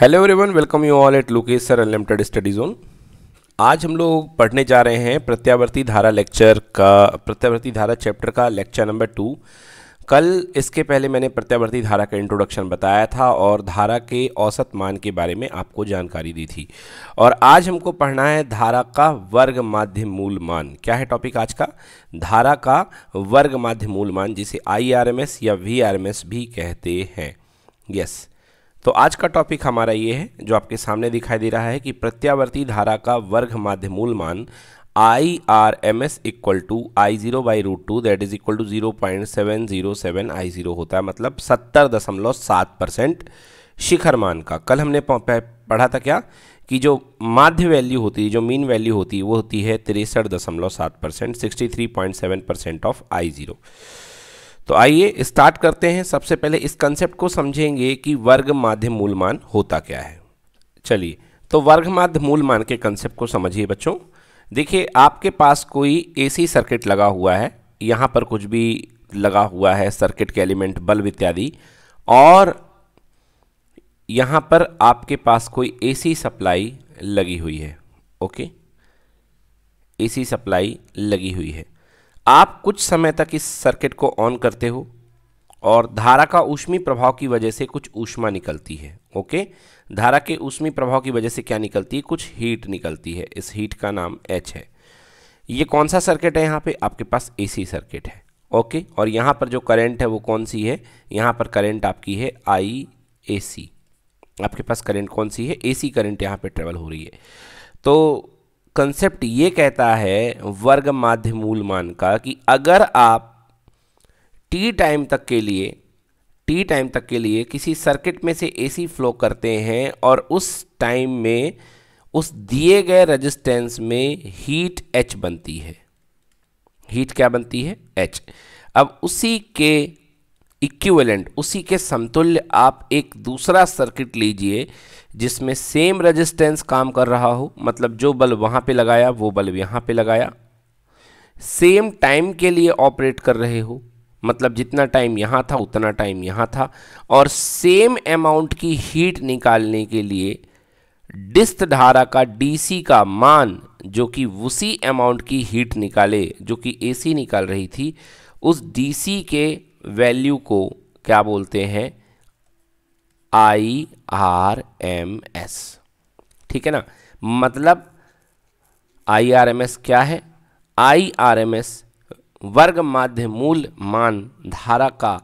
Hello everyone welcome you all at Lukesh sir unlimited study zone आज हम लोग पढ़ने जा रहे हैं प्रत्यावर्ती धारा लेक्चर का प्रत्यावर्ती धारा चैप्टर का लेक्चर नंबर टू कल इसके पहले मैंने प्रत्यावर्ती धारा का इंट्रोडक्शन बताया था और धारा के औसत मान के बारे में आपको जानकारी दी थी और आज हमको पढ़ना है धारा का वर्ग माध्य मूल मान क्या है टॉपिक आज का धारा का वर्ग माध्य मूल मान जिसे आई या वी भी कहते हैं यस yes. तो आज का टॉपिक हमारा ये है जो आपके सामने दिखाई दे रहा है कि प्रत्यावर्ती धारा का वर्ग माध्यमूल मान I R M S equal to I zero by root two that is equal to zero point seven zero seven I zero होता है मतलब सत्तर दशमलव सात परसेंट शिखर मान का कल हमने पढ़ा था क्या कि जो माध्य वैल्यू होती है जो मीन वैल्यू होती है वो होती है तिरसठ दशमलव सात percent sixty three point seven percent of I zero तो आइए स्टार्ट करते हैं सबसे पहले इस कंसेप्ट को समझेंगे कि वर्ग माध्य मूलमान होता क्या है चलिए तो वर्ग माध्य मूलमान के कंसेप्ट को समझिए बच्चों देखिए आपके पास कोई एसी सर्किट लगा हुआ है यहाँ पर कुछ भी लगा हुआ है सर्किट के एलिमेंट बल्ब इत्यादि और यहाँ पर आपके पास कोई एसी सप्लाई लगी हुई है ओके एसी सप्लाई लगी हुई है आप कुछ समय तक इस सर्किट को ऑन करते हो और धारा का ऊष्मी प्रभाव की वजह से कुछ ऊष्मा निकलती है ओके धारा के ऊष्मी प्रभाव की वजह से क्या निकलती है कुछ हीट निकलती है इस हीट का नाम एच है ये कौन सा सर्किट है यहाँ पे आपके पास एसी सर्किट है ओके और यहाँ पर जो करंट है वो कौन सी है यहाँ पर करंट आपकी है आई ए सी आपके पास करंट कौन सी है एसी करंट यहाँ पे ट्रेवल हो रही है तो कंसेप्ट ये कहता है वर्ग माध्य मूल मान का कि अगर आप टी टाइम तक के लिए टी टाइम तक के लिए किसी सर्किट में से एसी फ्लो करते हैं और उस टाइम में उस दिए गए रेजिस्टेंस में हीट एच बनती है हीट क्या बनती है एच अब उसी के इक्विवेलेंट उसी के समतुल्य आप एक दूसरा सर्किट लीजिए जिसमें सेम रेजिस्टेंस काम कर रहा हो मतलब जो बल्ब वहाँ पे लगाया वो बल्ब यहाँ पे लगाया सेम टाइम के लिए ऑपरेट कर रहे हो मतलब जितना टाइम यहाँ था उतना टाइम यहाँ था और सेम अमाउंट की हीट निकालने के लिए डिस्त धारा का डीसी का मान जो कि उसी अमाउंट की हीट निकाले जो कि एसी निकाल रही थी उस डीसी के वैल्यू को क्या बोलते हैं आई आर एम एस ठीक है ना मतलब आई आर एम एस क्या है आई आर एम एस वर्ग माध्य मूल मान धारा का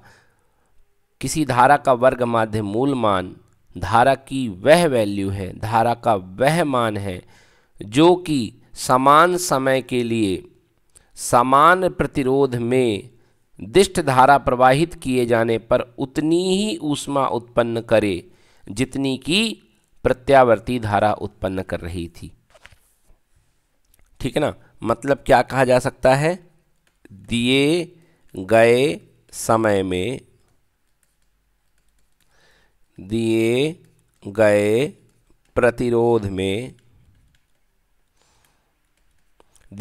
किसी धारा का वर्ग माध्य मूल मान धारा की वह वैल्यू है धारा का वह मान है जो कि समान समय के लिए समान प्रतिरोध में दिष्ट धारा प्रवाहित किए जाने पर उतनी ही ऊष्मा उत्पन्न करे जितनी की प्रत्यावर्ती धारा उत्पन्न कर रही थी ठीक है ना मतलब क्या कहा जा सकता है दिए गए समय में दिए गए प्रतिरोध में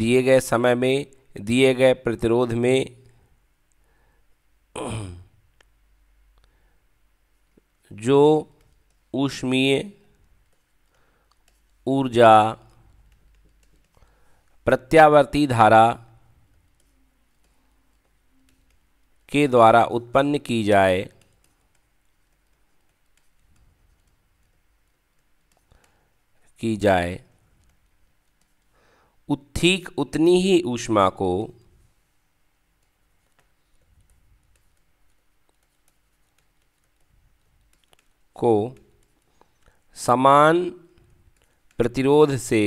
दिए गए समय में दिए गए प्रतिरोध में जो ऊष्मीय ऊर्जा प्रत्यावर्ती धारा के द्वारा उत्पन्न की जाए की जाए उत्थीक उतनी ही ऊष्मा को को समान प्रतिरोध से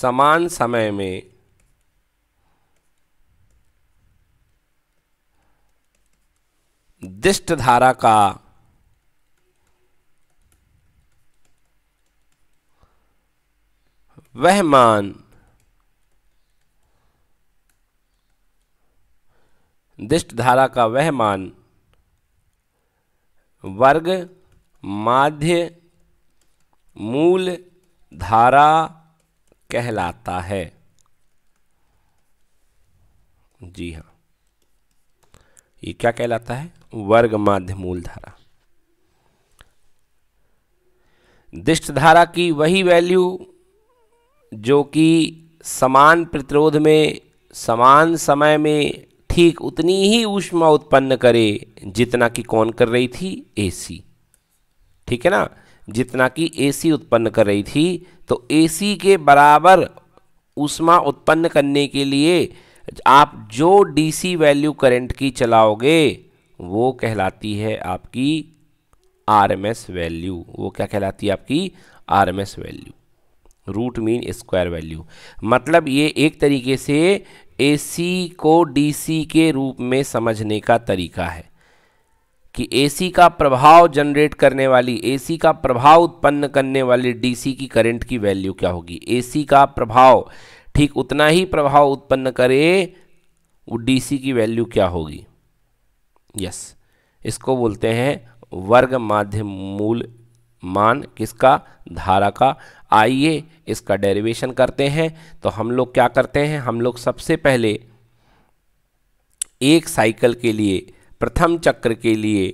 समान समय में दिष्ट धारा का वह मान दिष्ट धारा का वह मान वर्ग माध्य मूल धारा कहलाता है जी हाँ ये क्या कहलाता है वर्ग माध्य मूल धारा दिष्ट धारा की वही वैल्यू जो कि समान प्रतिरोध में समान समय में ठीक उतनी ही ऊष्मा उत्पन्न करे जितना कि कौन कर रही थी एसी ठीक है ना जितना कि एसी उत्पन्न कर रही थी तो एसी के बराबर ऊष्मा उत्पन्न करने के लिए आप जो डीसी वैल्यू करंट की चलाओगे वो कहलाती है आपकी आरएमएस वैल्यू वो क्या कहलाती है आपकी RMS value root mean square value मतलब ये एक तरीके से एसी को डीसी के रूप में समझने का तरीका है कि एसी का प्रभाव जनरेट करने वाली एसी का प्रभाव उत्पन्न करने वाली डीसी की करंट की वैल्यू क्या होगी एसी का प्रभाव ठीक उतना ही प्रभाव उत्पन्न करे वो DC की वैल्यू क्या होगी यस इसको बोलते हैं वर्ग माध्यम मूल मान किसका धारा का आइए इसका डेरिवेशन करते हैं तो हम लोग क्या करते हैं हम लोग सबसे पहले एक साइकिल के लिए प्रथम चक्र के लिए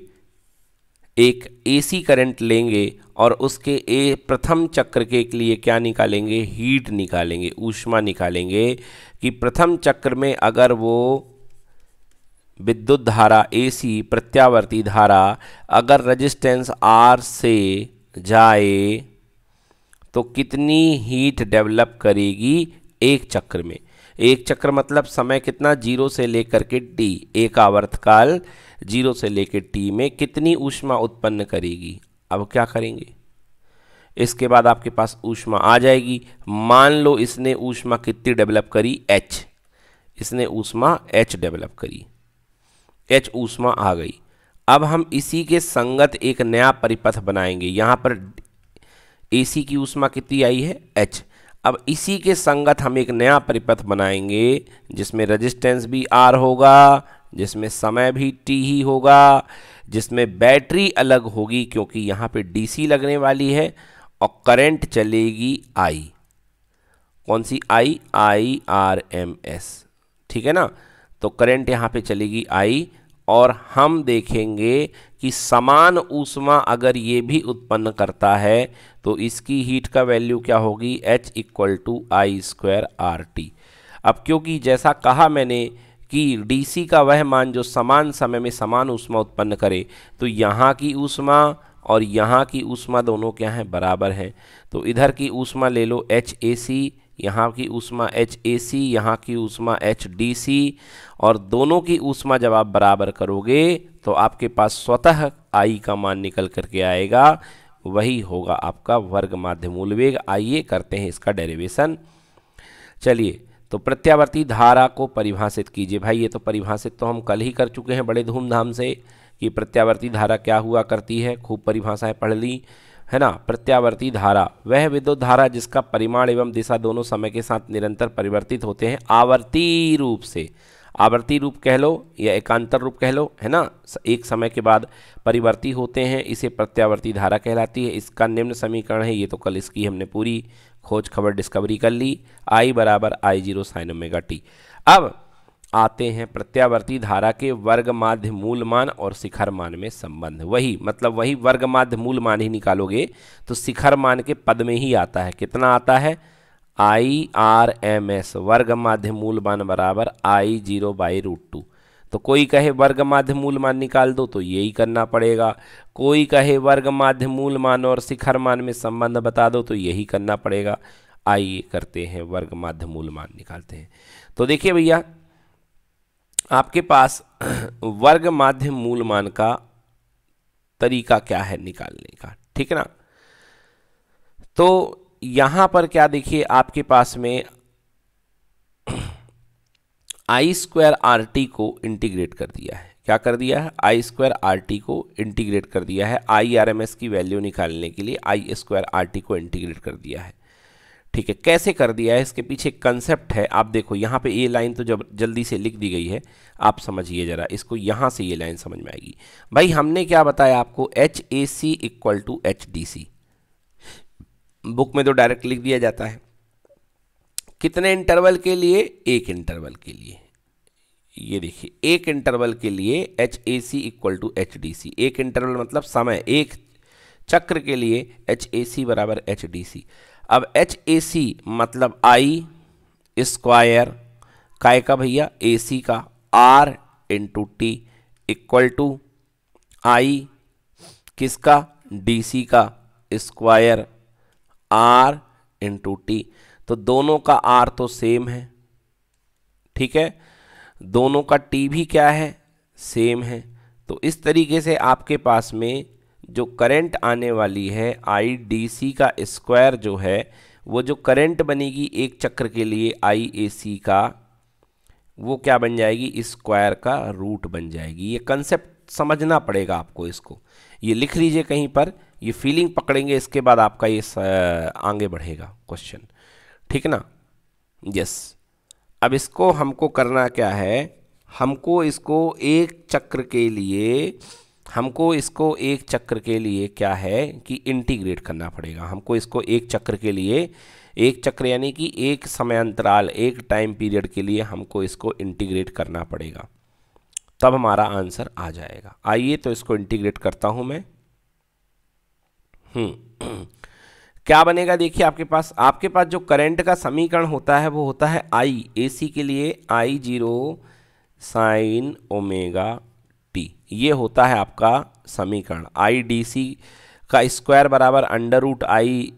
एक एसी करंट लेंगे और उसके ए प्रथम चक्र के लिए क्या निकालेंगे हीट निकालेंगे ऊष्मा निकालेंगे कि प्रथम चक्र में अगर वो विद्युत धारा एसी प्रत्यावर्ती धारा अगर रेजिस्टेंस आर से जाए तो कितनी हीट डेवलप करेगी एक चक्र में एक चक्र मतलब समय कितना जीरो से लेकर के टी एक आवर्तकाल जीरो से लेकर टी में कितनी ऊष्मा उत्पन्न करेगी अब क्या करेंगे इसके बाद आपके पास ऊष्मा आ जाएगी मान लो इसने ऊष्मा कितनी डेवलप करी एच इसने ऊष्मा एच डेवलप करी एच ऊष्मा आ गई अब हम इसी के संगत एक नया परिपथ बनाएंगे यहाँ पर सी की ऊष्मा कितनी आई है एच अब इसी के संगत हम एक नया परिपथ बनाएंगे जिसमें रेजिस्टेंस भी आर होगा जिसमें समय भी टी ही होगा जिसमें बैटरी अलग होगी क्योंकि यहाँ पे डीसी लगने वाली है और करंट चलेगी आई कौन सी I I R M S ठीक है ना तो करंट यहाँ पे चलेगी आई और हम देखेंगे कि समान ऊष्मा अगर ये भी उत्पन्न करता है तो इसकी हीट का वैल्यू क्या होगी H equal to I square R T अब क्योंकि जैसा कहा मैंने कि डीसी का वह मान जो समान समय में समान ऊष्मा उत्पन्न करे तो यहाँ की ऊष्मा और यहाँ की ऊष्मा दोनों क्या हैं बराबर हैं तो इधर की ऊष्मा ले लो एच ए सी यहाँ की ऊष्मा एच ए सी यहाँ की ऊष्मा एच डी सी और दोनों की ऊष्मा जब आप बराबर करोगे तो आपके पास स्वतः आई का मान निकल करके आएगा वही होगा आपका वर्ग माध्य मूल वेग आइए करते हैं इसका डेरिवेशन चलिए तो प्रत्यावर्ती धारा को परिभाषित कीजिए भाई ये तो परिभाषित तो हम कल ही कर चुके हैं बड़े धूमधाम से कि प्रत्यावर्ती धारा क्या हुआ करती है खूब परिभाषाएं पढ़ ली है ना प्रत्यावर्ती धारा वह विद्युत धारा जिसका परिमाण एवं दिशा दोनों समय के साथ निरंतर परिवर्तित होते हैं आवर्ती रूप से आवर्ती रूप कह लो या एकांतर रूप कह लो है ना एक समय के बाद परिवर्ती होते हैं इसे प्रत्यावर्ती धारा कहलाती है इसका निम्न समीकरण है ये तो कल इसकी हमने पूरी खोज खबर डिस्कवरी कर ली आई बराबर I zero sine omega T अब आते हैं प्रत्यावर्ती धारा के वर्ग माध्य मूल मान और शिखर मान में संबंध वही मतलब वही वर्ग माध्य मूल मान ही निकालोगे तो शिखर मान के पद में ही आता है कितना आता है आई आर एम एस वर्ग माध्य मूल मान बराबर I zero by root two तो कोई कहे वर्ग माध्य मूल मान निकाल दो तो यही करना पड़ेगा कोई कहे वर्ग माध्य मूल मान और शिखर मान में संबंध बता दो तो यही करना पड़ेगा आइए करते हैं वर्ग माध्य मूल मान निकालते हैं तो देखिए भैया आपके पास वर्ग माध्य मूल मान का तरीका क्या है निकालने का ठीक है ना तो यहां पर क्या देखिए आपके पास में आई स्क्वायर आर टी को इंटीग्रेट कर दिया है क्या कर दिया है आई स्क्वायर आर टी को इंटीग्रेट कर दिया है आई आर एम एस की वैल्यू निकालने के लिए आई स्क्वायर आर टी को इंटीग्रेट कर दिया है ठीक है कैसे कर दिया है इसके पीछे कंसेप्ट है आप देखो यहाँ पे ये लाइन तो जब जल्दी से लिख दी गई है आप समझिए ज़रा इसको यहाँ से ये लाइन समझ में आएगी भाई हमने क्या बताया आपको H A C equal to H D C book में तो डायरेक्ट लिख दिया जाता है कितने इंटरवल के लिए एक इंटरवल के लिए ये देखिए एक इंटरवल के लिए H A C equal to H D C एक इंटरवल मतलब समय एक चक्र के लिए एच ए सी बराबर एच डी सी अब एच ए सी मतलब आई स्क्वायर काय का भैया ए सी का R into T equal to I किसका डी सी का स्क्वायर आर इंटू टी तो दोनों का आर तो सेम है ठीक है दोनों का टी भी क्या है सेम है तो इस तरीके से आपके पास में जो करंट आने वाली है आई डी सी का स्क्वायर जो है वो जो करंट बनेगी एक चक्र के लिए आई ए सी का वो क्या बन जाएगी स्क्वायर का रूट बन जाएगी ये कंसेप्ट समझना पड़ेगा आपको इसको ये लिख लीजिए कहीं पर ये फीलिंग पकड़ेंगे इसके बाद आपका ये आगे बढ़ेगा क्वेश्चन ठीक ना यस अब इसको हमको करना क्या है हमको इसको एक चक्र के लिए हमको इसको एक चक्र के लिए क्या है कि इंटीग्रेट करना पड़ेगा हमको इसको एक चक्र के लिए एक चक्र यानी कि एक समय अंतराल एक टाइम पीरियड के लिए हमको इसको इंटीग्रेट करना पड़ेगा तब हमारा आंसर आ जाएगा आइए तो इसको इंटीग्रेट करता हूँ मैं हम्म। क्या बनेगा देखिए आपके पास आपके पास जो करंट का समीकरण होता है वो होता है आई एसी के लिए I zero sine omega T ये होता है आपका समीकरण आई डी सी का स्क्वायर बराबर अंडर रूट आई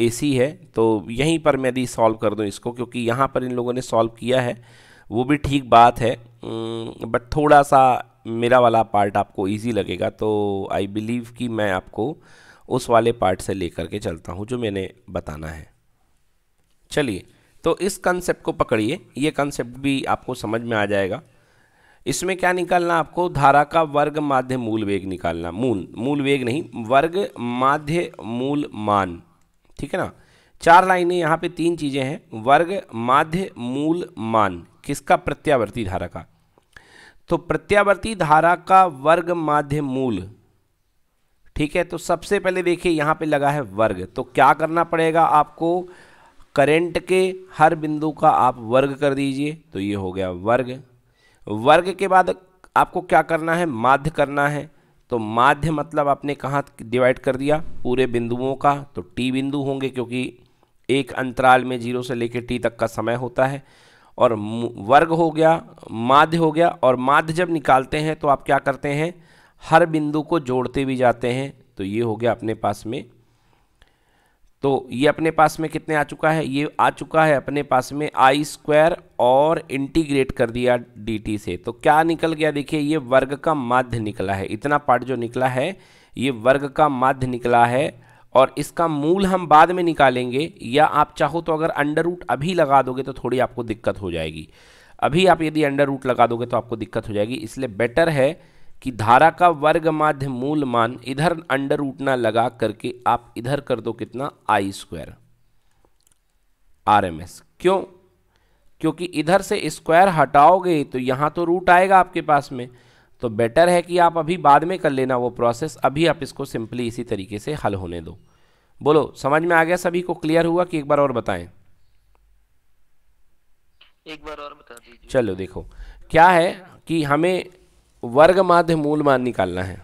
ए सी है तो यहीं पर मैं यदि सॉल्व कर दूँ इसको क्योंकि यहाँ पर इन लोगों ने सॉल्व किया है वो भी ठीक बात है बट हम्म, थोड़ा सा मेरा वाला पार्ट आपको ईजी लगेगा तो आई बिलीव कि मैं आपको उस वाले पार्ट से लेकर के चलता हूँ जो मैंने बताना है चलिए तो इस कंसेप्ट को पकड़िए ये कंसेप्ट भी आपको समझ में आ जाएगा इसमें क्या निकालना आपको धारा का वर्ग माध्य मूल वेग निकालना मूल मूल वेग नहीं वर्ग माध्य मूल मान ठीक है ना चार लाइनें यहाँ पे तीन चीज़ें हैं वर्ग माध्य मूल मान किसका प्रत्यावर्ती धारा का तो प्रत्यावर्ती धारा का वर्ग माध्य मूल ठीक है तो सबसे पहले देखिए यहाँ पे लगा है वर्ग तो क्या करना पड़ेगा आपको करंट के हर बिंदु का आप वर्ग कर दीजिए तो ये हो गया वर्ग वर्ग के बाद आपको क्या करना है माध्य करना है तो माध्य मतलब आपने कहाँ डिवाइड कर दिया पूरे बिंदुओं का तो टी बिंदु होंगे क्योंकि एक अंतराल में जीरो से लेकर टी तक का समय होता है और वर्ग हो गया माध्य हो गया और माध्य जब निकालते हैं तो आप क्या करते हैं हर बिंदु को जोड़ते भी जाते हैं तो ये हो गया अपने पास में तो ये अपने पास में कितने आ चुका है ये आ चुका है अपने पास में आई स्क्वायर और इंटीग्रेट कर दिया डीटी से तो क्या निकल गया देखिए ये वर्ग का माध्य निकला है इतना पार्ट जो निकला है ये वर्ग का माध्य निकला है और इसका मूल हम बाद में निकालेंगे या आप चाहो तो अगर अंडर रूट अभी लगा दोगे तो थोड़ी आपको दिक्कत हो जाएगी अभी आप यदि अंडर रूट लगा दोगे तो आपको दिक्कत हो जाएगी इसलिए बेटर है कि धारा का वर्ग माध्य मूल मान इधर अंडर उठना लगा करके आप इधर कर दो कितना I square R M S क्यों क्योंकि इधर से स्क्वायर हटाओगे तो यहां तो रूट आएगा आपके पास में तो बेटर है कि आप अभी बाद में कर लेना वो प्रोसेस अभी आप इसको सिंपली इसी तरीके से हल होने दो बोलो समझ में आ गया सभी को क्लियर हुआ कि एक बार और बताएं एक बार और बता दीजिए चलो देखो क्या है कि हमें वर्ग माध्य मूल मान निकालना है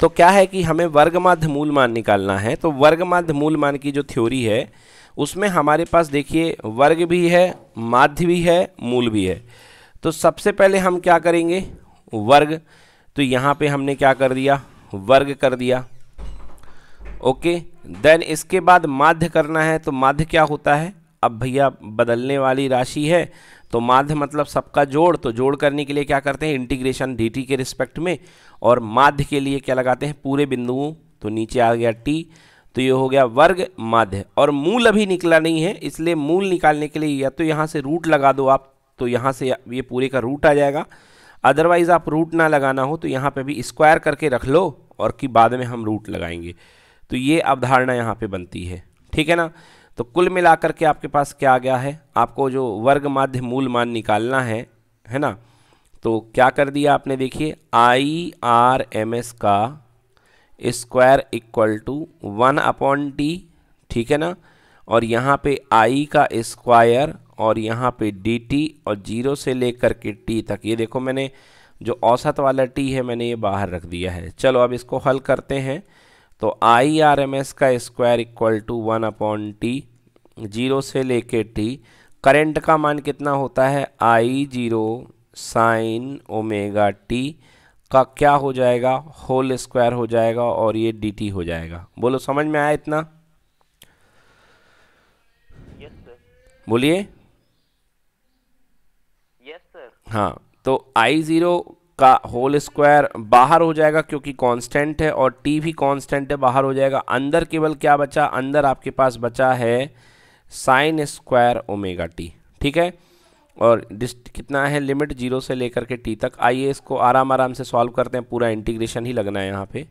तो क्या है कि हमें वर्ग माध्य मूल मान निकालना है तो वर्ग माध्य मूल मान की जो थ्योरी है उसमें हमारे पास देखिए वर्ग भी है माध्य भी है मूल भी है तो सबसे पहले हम क्या करेंगे वर्ग तो यहां पे हमने क्या कर दिया वर्ग कर दिया ओके देन इसके बाद माध्य करना है तो माध्य क्या होता है अब भैया बदलने वाली राशि है तो माध्य मतलब सबका जोड़ तो जोड़ करने के लिए क्या करते हैं इंटीग्रेशन डी के रिस्पेक्ट में और माध्य के लिए क्या लगाते हैं पूरे बिंदुओं तो नीचे आ गया टी तो ये हो गया वर्ग माध्य और मूल अभी निकला नहीं है इसलिए मूल निकालने के लिए या तो यहाँ से रूट लगा दो आप तो यहाँ से ये पूरे का रूट आ जाएगा अदरवाइज़ आप रूट ना लगाना हो तो यहाँ पे भी स्क्वायर करके रख लो और कि बाद में हम रूट लगाएंगे तो ये अवधारणा यहाँ पे बनती है ठीक है ना तो कुल मिलाकर के आपके पास क्या आ गया है आपको जो वर्ग माध्य मूल मान निकालना है है ना तो क्या कर दिया आपने देखिए आई आर एम एस का square equal to one upon T ठीक है ना और यहाँ पे आई का स्क्वायर और यहाँ पे डी टी और जीरो से लेकर के टी तक ये देखो मैंने जो औसत वाला टी है मैंने ये बाहर रख दिया है चलो अब इसको हल करते हैं तो आई आर एम एस का square equal to one upon T zero से लेके टी करंट का मान कितना होता है I zero sine omega T का क्या हो जाएगा होल स्क्वायर हो जाएगा और ये डी हो जाएगा बोलो समझ में आया इतना बोलिए yes, हाँ तो आई ज़ीरो का होल स्क्वायर बाहर हो जाएगा क्योंकि कांस्टेंट है और टी भी कांस्टेंट है बाहर हो जाएगा अंदर केवल क्या बचा अंदर आपके पास बचा है साइन स्क्वायर ओमेगा टी ठीक है और डिस्ट कितना है लिमिट जीरो से लेकर के टी तक आइए इसको आराम आराम से सॉल्व करते हैं पूरा इंटीग्रेशन ही लगना है यहाँ पे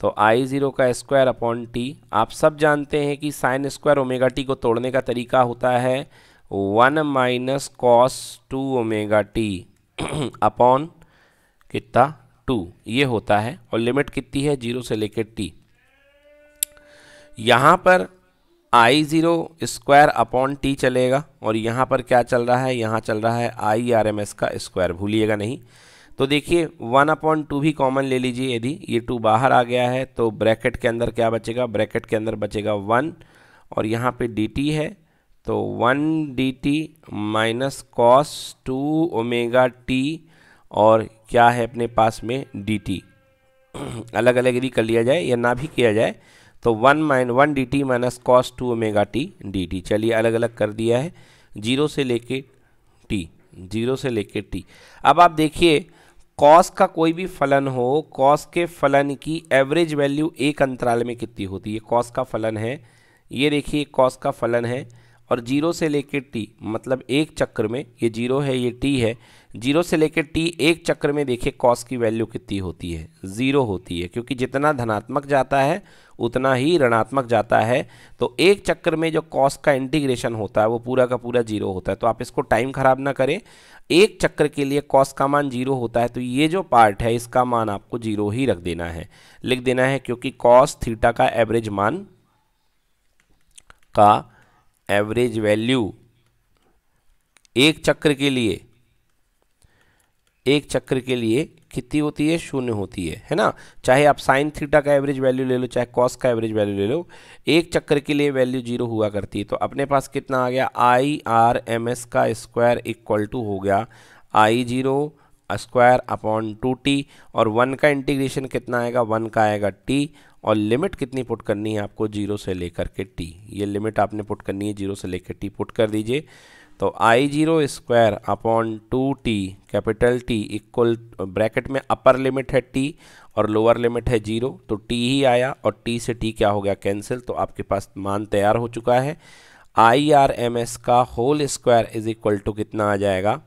तो आई ज़ीरो का स्क्वायर अपॉन टी आप सब जानते हैं कि साइन स्क्वायर ओमेगा टी को तोड़ने का तरीका होता है one minus cos two omega T upon कितना टू ये होता है और लिमिट कितनी है जीरो से लेकर टी यहाँ पर I zero square upon T चलेगा और यहाँ पर क्या चल रहा है यहाँ चल रहा है आई आर एम एस का स्क्वायर भूलिएगा नहीं तो देखिए वन अपॉन टू भी कॉमन ले लीजिए यदि ये टू बाहर आ गया है तो ब्रैकेट के अंदर क्या बचेगा ब्रैकेट के अंदर बचेगा वन और यहाँ पे डी टी है तो one D T minus cos two omega T और क्या है अपने पास में डी अलग अलग यदि कर लिया जाए या ना भी किया जाए तो one minus one D T minus cos two omega T D T चलिए अलग अलग कर दिया है जीरो से लेके टी जीरो से लेके टी अब आप देखिए कॉस का कोई भी फलन हो कॉस के फलन की एवरेज वैल्यू एक अंतराल में कितनी होती है कॉस का फलन है ये देखिए कॉस का फलन है और जीरो से लेके टी मतलब एक चक्र में ये जीरो है ये टी है जीरो से लेकर टी एक चक्र में देखिए कॉस की वैल्यू कितनी होती है ज़ीरो होती है क्योंकि जितना धनात्मक जाता है उतना ही ऋणात्मक जाता है तो एक चक्र में जो कॉस का इंटीग्रेशन होता है वो पूरा का पूरा जीरो होता है तो आप इसको टाइम ख़राब ना करें एक चक्र के लिए कॉस का मान जीरो होता है तो ये जो पार्ट है इसका मान आपको जीरो ही रख देना है लिख देना है क्योंकि कॉस थीटा का एवरेज मान का एवरेज वैल्यू एक चक्र के लिए एक चक्र के लिए कितनी होती है शून्य होती है है ना चाहे आप साइन थीटा का एवरेज वैल्यू ले लो चाहे कॉस का एवरेज वैल्यू ले लो एक चक्कर के लिए वैल्यू जीरो हुआ करती है तो अपने पास कितना आ गया आई आर एम एस का स्क्वायर इक्वल टू हो गया I zero square upon two T और वन का इंटीग्रेशन कितना आएगा वन का आएगा टी और लिमिट कितनी पुट करनी है आपको जीरो से लेकर के टी ये लिमिट आपने पुट करनी है जीरो से लेकर टी पुट कर दीजिए तो I zero square upon two T capital T equal bracket में अपर लिमिट है टी और लोअर लिमिट है जीरो तो टी ही आया और टी से टी क्या हो गया कैंसिल तो आपके पास मान तैयार हो चुका है आई आर एम एस का whole square is equal to कितना आ जाएगा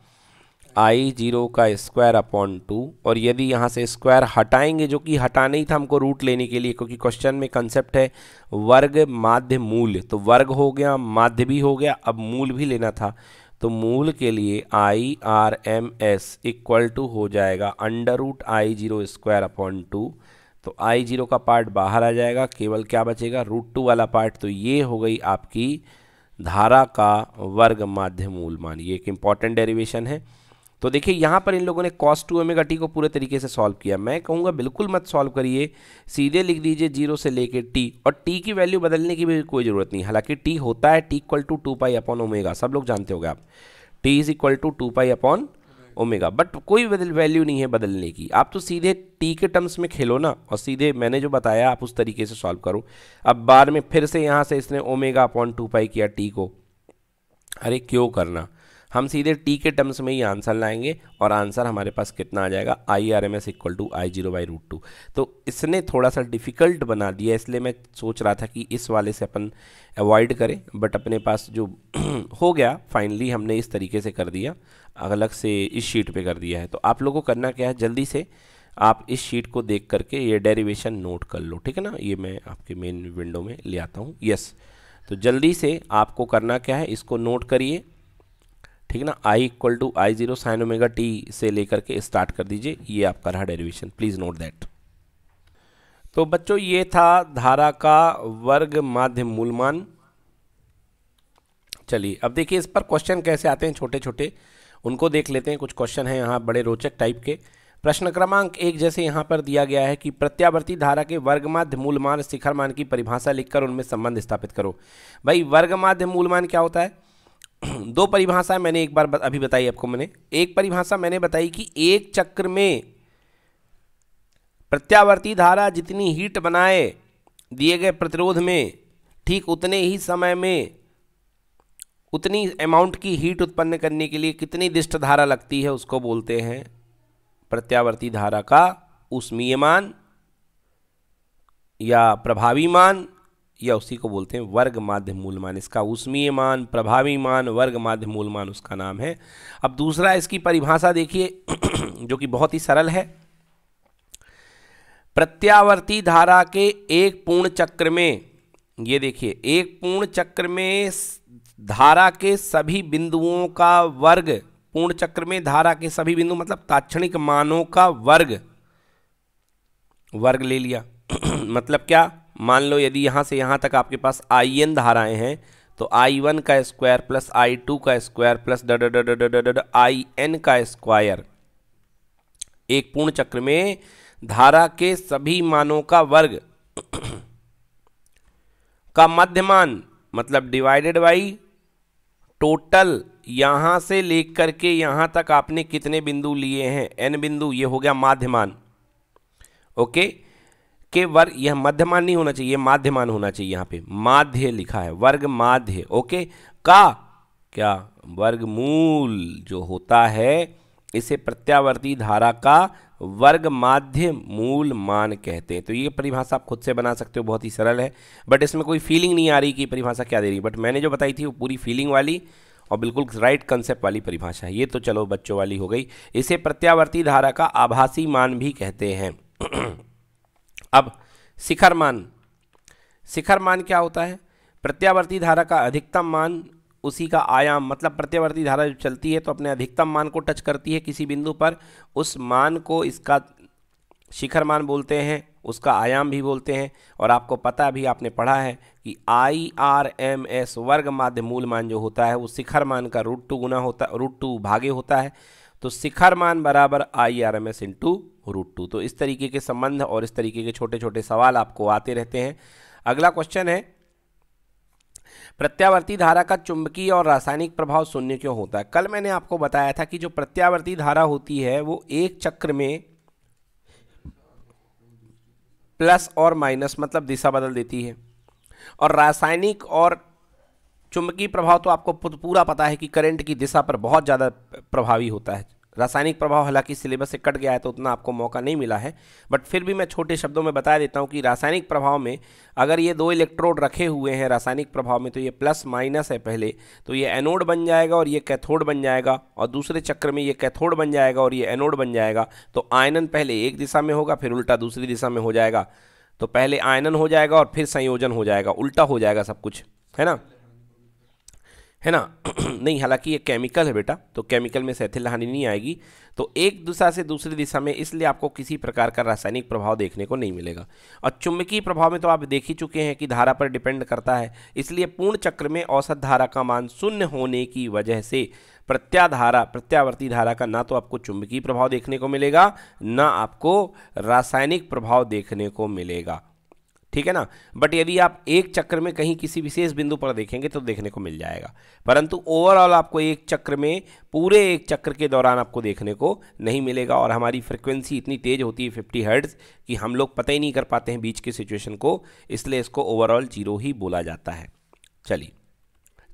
आई जीरो का स्क्वायर अपॉन टू और यदि यहाँ से स्क्वायर हटाएंगे जो कि हटाना ही था हमको रूट लेने के लिए क्योंकि क्वेश्चन में कंसेप्ट है वर्ग माध्य मूल तो वर्ग हो गया माध्य भी हो गया अब मूल भी लेना था तो मूल के लिए I R M S equal to हो जाएगा under root I zero square upon two तो आई जीरो का पार्ट बाहर आ जाएगा केवल क्या बचेगा रूट टू वाला पार्ट तो ये हो गई आपकी धारा का वर्ग माध्य मूल मान ये एक इंपॉर्टेंट डेरिवेशन है तो देखिए यहाँ पर इन लोगों ने कॉस टू ओमेगा टी को पूरे तरीके से सॉल्व किया मैं कहूँगा बिल्कुल मत सॉल्व करिए सीधे लिख दीजिए जीरो से लेके टी और टी की वैल्यू बदलने की भी कोई ज़रूरत नहीं हालांकि टी होता है T equal to two pi upon omega सब लोग जानते हो आप T is equal to two pi upon omega but कोई वैल्यू नहीं है बदलने की आप तो सीधे टी के टर्म्स में खेलो ना और सीधे मैंने जो बताया आप उस तरीके से सॉल्व करो अब बार में फिर से यहाँ से इसने ओमेगा अपॉन टू पाई किया टी को अरे क्यों करना हम सीधे टी के टर्म्स में ही आंसर लाएंगे और आंसर हमारे पास कितना आ जाएगा I R M S equal to I zero by root two तो इसने थोड़ा सा डिफ़िकल्ट बना दिया इसलिए मैं सोच रहा था कि इस वाले से अपन अवॉइड करें बट अपने पास जो हो गया फाइनली हमने इस तरीके से कर दिया अलग से इस शीट पर कर दिया है तो आप लोगों को करना क्या है जल्दी से आप इस शीट को देख करके ये डेरिवेशन नोट कर लो ठीक है ना ये मैं आपके मेन विंडो में ले आता हूँ यस तो जल्दी से आपको करना क्या है इसको नोट करिए ठीक है ना I equal to I zero sine omega T से लेकर के स्टार्ट कर दीजिए ये आपका रहा डेरिवेशन प्लीज़ नोट दैट तो बच्चों ये था धारा का वर्ग माध्य मूलमान चलिए अब देखिए इस पर क्वेश्चन कैसे आते हैं छोटे छोटे उनको देख लेते हैं कुछ क्वेश्चन हैं यहाँ बड़े रोचक टाइप के प्रश्न क्रमांक एक जैसे यहाँ पर दिया गया है कि प्रत्यावर्ती धारा के वर्गमाध्य माध्य मूलमान शिखर मान की परिभाषा लिखकर उनमें संबंध स्थापित करो भाई वर्गमाध्य मूल मूलमान क्या होता है दो परिभाषा मैंने एक बार अभी बताई आपको मैंने एक परिभाषा मैंने बताई कि एक चक्र में प्रत्यावर्ती धारा जितनी हीट बनाए दिए गए प्रतिरोध में ठीक उतने ही समय में उतनी अमाउंट की हीट उत्पन्न करने के लिए कितनी दिष्ट धारा लगती है उसको बोलते हैं प्रत्यावर्ती धारा का उसमीयमान या प्रभावी मान या उसी को बोलते हैं वर्ग माध्य मूलमान इसका उष्मीय मान प्रभावी मान वर्ग माध्य मूलमान उसका नाम है अब दूसरा इसकी परिभाषा देखिए जो कि बहुत ही सरल है प्रत्यावर्ती धारा के एक पूर्ण चक्र में ये देखिए एक पूर्ण चक्र में धारा के सभी बिंदुओं का वर्ग पूर्ण चक्र में धारा के सभी बिंदु मतलब ताक्षणिक मानों का वर्ग वर्ग ले लिया मतलब क्या मान लो यदि यहाँ से यहाँ तक आपके पास आई एन धाराएँ हैं तो आई वन का स्क्वायर प्लस आई टू का स्क्वायर प्लस आई एन का स्क्वायर एक पूर्ण चक्र में धारा के सभी मानों का वर्ग का मध्यमान मतलब डिवाइडेड बाई टोटल यहाँ से लेकर के यहाँ तक आपने कितने बिंदु लिए हैं एन बिंदु ये हो गया माध्यमान ओके okay? के वर्ग यह मध्यमान नहीं होना चाहिए माध्यमान होना चाहिए यहां पे माध्य लिखा है वर्ग माध्य ओके का क्या वर्गमूल जो होता है इसे प्रत्यावर्ती धारा का वर्ग माध्य मूल मान कहते हैं तो ये परिभाषा आप खुद से बना सकते हो बहुत ही सरल है बट इसमें कोई फीलिंग नहीं आ रही कि परिभाषा क्या दे रही है बट मैंने जो बताई थी वो पूरी फीलिंग वाली और बिल्कुल राइट कंसेप्ट वाली परिभाषा है ये तो चलो बच्चों वाली हो गई इसे प्रत्यावर्ती धारा का आभासी मान भी कहते हैं अब शिखर मान शिखर मान क्या होता है प्रत्यावर्ती धारा का अधिकतम मान उसी का आयाम मतलब प्रत्यावर्ती धारा जब चलती है तो अपने अधिकतम मान को टच करती है किसी बिंदु पर उस मान को इसका शिखर मान बोलते हैं उसका आयाम भी बोलते हैं और आपको पता भी आपने पढ़ा है कि आई आर एम एस वर्ग माध्य मूल मान जो होता है वो शिखर मान का रूट टू गुना होता रूट टू भागे होता है तो शिखर मान बराबर I R M S into root two तो इस तरीके के संबंध और इस तरीके के छोटे छोटे सवाल आपको आते रहते हैं अगला क्वेश्चन है प्रत्यावर्ती धारा का चुंबकीय और रासायनिक प्रभाव शून्य क्यों होता है कल मैंने आपको बताया था कि जो प्रत्यावर्ती धारा होती है वो एक चक्र में प्लस और माइनस मतलब दिशा बदल देती है और रासायनिक और चुंबकीय प्रभाव तो आपको पूरा पता है कि करंट की दिशा पर बहुत ज़्यादा प्रभावी होता है रासायनिक प्रभाव हालांकि सिलेबस से कट गया है तो उतना आपको मौका नहीं मिला है बट फिर भी मैं छोटे शब्दों में बता देता हूँ कि रासायनिक प्रभाव में अगर ये दो इलेक्ट्रोड रखे हुए हैं रासायनिक प्रभाव में तो ये प्लस माइनस है पहले तो ये एनोड बन जाएगा और ये कैथोड बन जाएगा और दूसरे चक्र में ये कैथोड बन जाएगा और ये एनोड बन जाएगा तो आयनन पहले एक दिशा में होगा फिर उल्टा दूसरी दिशा में हो जाएगा तो पहले आयनन हो जाएगा और फिर संयोजन हो जाएगा उल्टा हो जाएगा सब कुछ है ना है ना नहीं हालांकि ये केमिकल है बेटा तो केमिकल में सैथिल हानि नहीं आएगी तो एक दिशा से दूसरी दिशा में इसलिए आपको किसी प्रकार का रासायनिक प्रभाव देखने को नहीं मिलेगा और चुंबकीय प्रभाव में तो आप देख ही चुके हैं कि धारा पर डिपेंड करता है इसलिए पूर्ण चक्र में औसत धारा का मान शून्य होने की वजह से प्रत्याधारा प्रत्यावर्ती धारा का ना तो आपको चुंबकीय प्रभाव देखने को मिलेगा ना आपको रासायनिक प्रभाव देखने को मिलेगा ठीक है ना बट यदि आप एक चक्र में कहीं किसी विशेष बिंदु पर देखेंगे तो देखने को मिल जाएगा परंतु ओवरऑल आपको एक चक्र में पूरे एक चक्र के दौरान आपको देखने को नहीं मिलेगा और हमारी फ्रिक्वेंसी इतनी तेज़ होती है फिफ्टी हर्ट्स कि हम लोग पता ही नहीं कर पाते हैं बीच के सिचुएशन को इसलिए इसको ओवरऑल जीरो ही बोला जाता है चलिए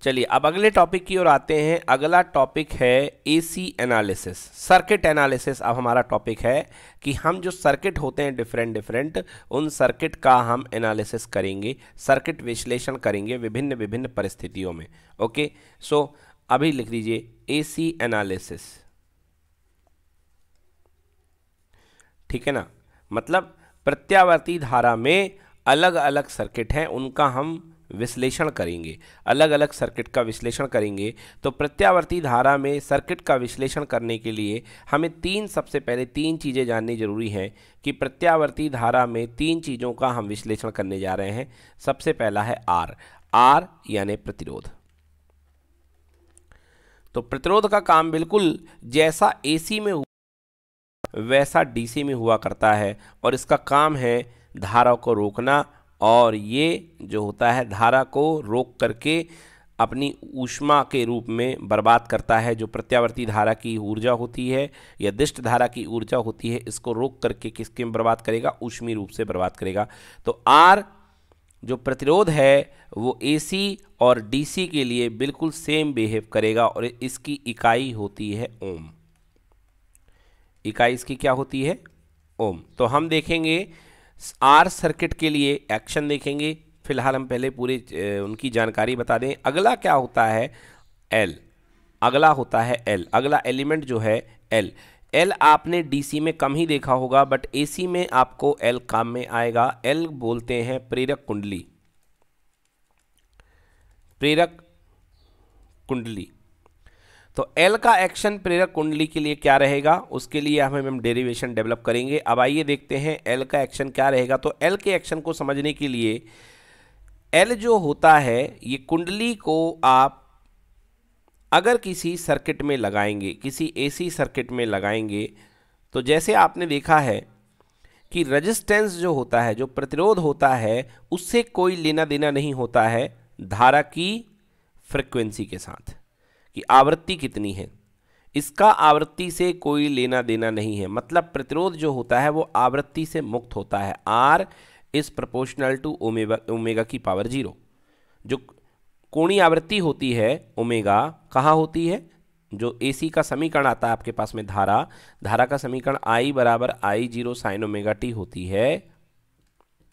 चलिए अब अगले टॉपिक की ओर आते हैं अगला टॉपिक है एसी एनालिसिस सर्किट एनालिसिस अब हमारा टॉपिक है कि हम जो सर्किट होते हैं डिफरेंट डिफरेंट उन सर्किट का हम एनालिसिस करेंगे सर्किट विश्लेषण करेंगे विभिन्न विभिन्न परिस्थितियों में ओके सो अभी लिख दीजिए एसी एनालिसिस ठीक है ना मतलब प्रत्यावर्ती धारा में अलग अलग सर्किट हैं उनका हम विश्लेषण करेंगे अलग अलग सर्किट का विश्लेषण करेंगे तो प्रत्यावर्ती धारा में सर्किट का विश्लेषण करने के लिए हमें तीन सबसे पहले तीन चीज़ें जाननी जरूरी हैं कि प्रत्यावर्ती धारा में तीन चीज़ों का हम विश्लेषण करने जा रहे हैं सबसे पहला है आर आर यानी प्रतिरोध तो प्रतिरोध का काम बिल्कुल जैसा एसी में हुआ वैसा डीसी में हुआ करता है और इसका काम है धारा को रोकना और ये जो होता है धारा को रोक करके अपनी ऊष्मा के रूप में बर्बाद करता है जो प्रत्यावर्ती धारा की ऊर्जा होती है या दिष्ट धारा की ऊर्जा होती है इसको रोक करके किसके में बर्बाद करेगा ऊष्मी रूप से बर्बाद करेगा तो आर जो प्रतिरोध है वो एसी और डीसी के लिए बिल्कुल सेम बिहेव करेगा और इसकी इकाई होती है ओम इकाई इसकी क्या होती है ओम तो हम देखेंगे आर सर्किट के लिए एक्शन देखेंगे फिलहाल हम पहले पूरे उनकी जानकारी बता दें अगला क्या होता है एल अगला होता है एल अगला एलिमेंट जो है एल एल आपने डीसी में कम ही देखा होगा बट एसी में आपको एल काम में आएगा एल बोलते हैं प्रेरक कुंडली प्रेरक कुंडली तो एल का एक्शन प्रेरक कुंडली के लिए क्या रहेगा उसके लिए हमें हम डेरिवेशन डेवलप करेंगे अब आइए देखते हैं एल का एक्शन क्या रहेगा तो एल के एक्शन को समझने के लिए एल जो होता है ये कुंडली को आप अगर किसी सर्किट में लगाएंगे किसी एसी सर्किट में लगाएंगे तो जैसे आपने देखा है कि रेजिस्टेंस जो होता है जो प्रतिरोध होता है उससे कोई लेना देना नहीं होता है धारा की फ्रिक्वेंसी के साथ कि आवृत्ति कितनी है इसका आवृत्ति से कोई लेना देना नहीं है मतलब प्रतिरोध जो होता है वो आवृत्ति से मुक्त होता है R is proportional to omega omega की पावर जीरो जो कोणी आवृत्ति होती है ओमेगा कहाँ होती है जो एसी का समीकरण आता है आपके पास में धारा धारा का समीकरण आई बराबर I zero sine omega T होती है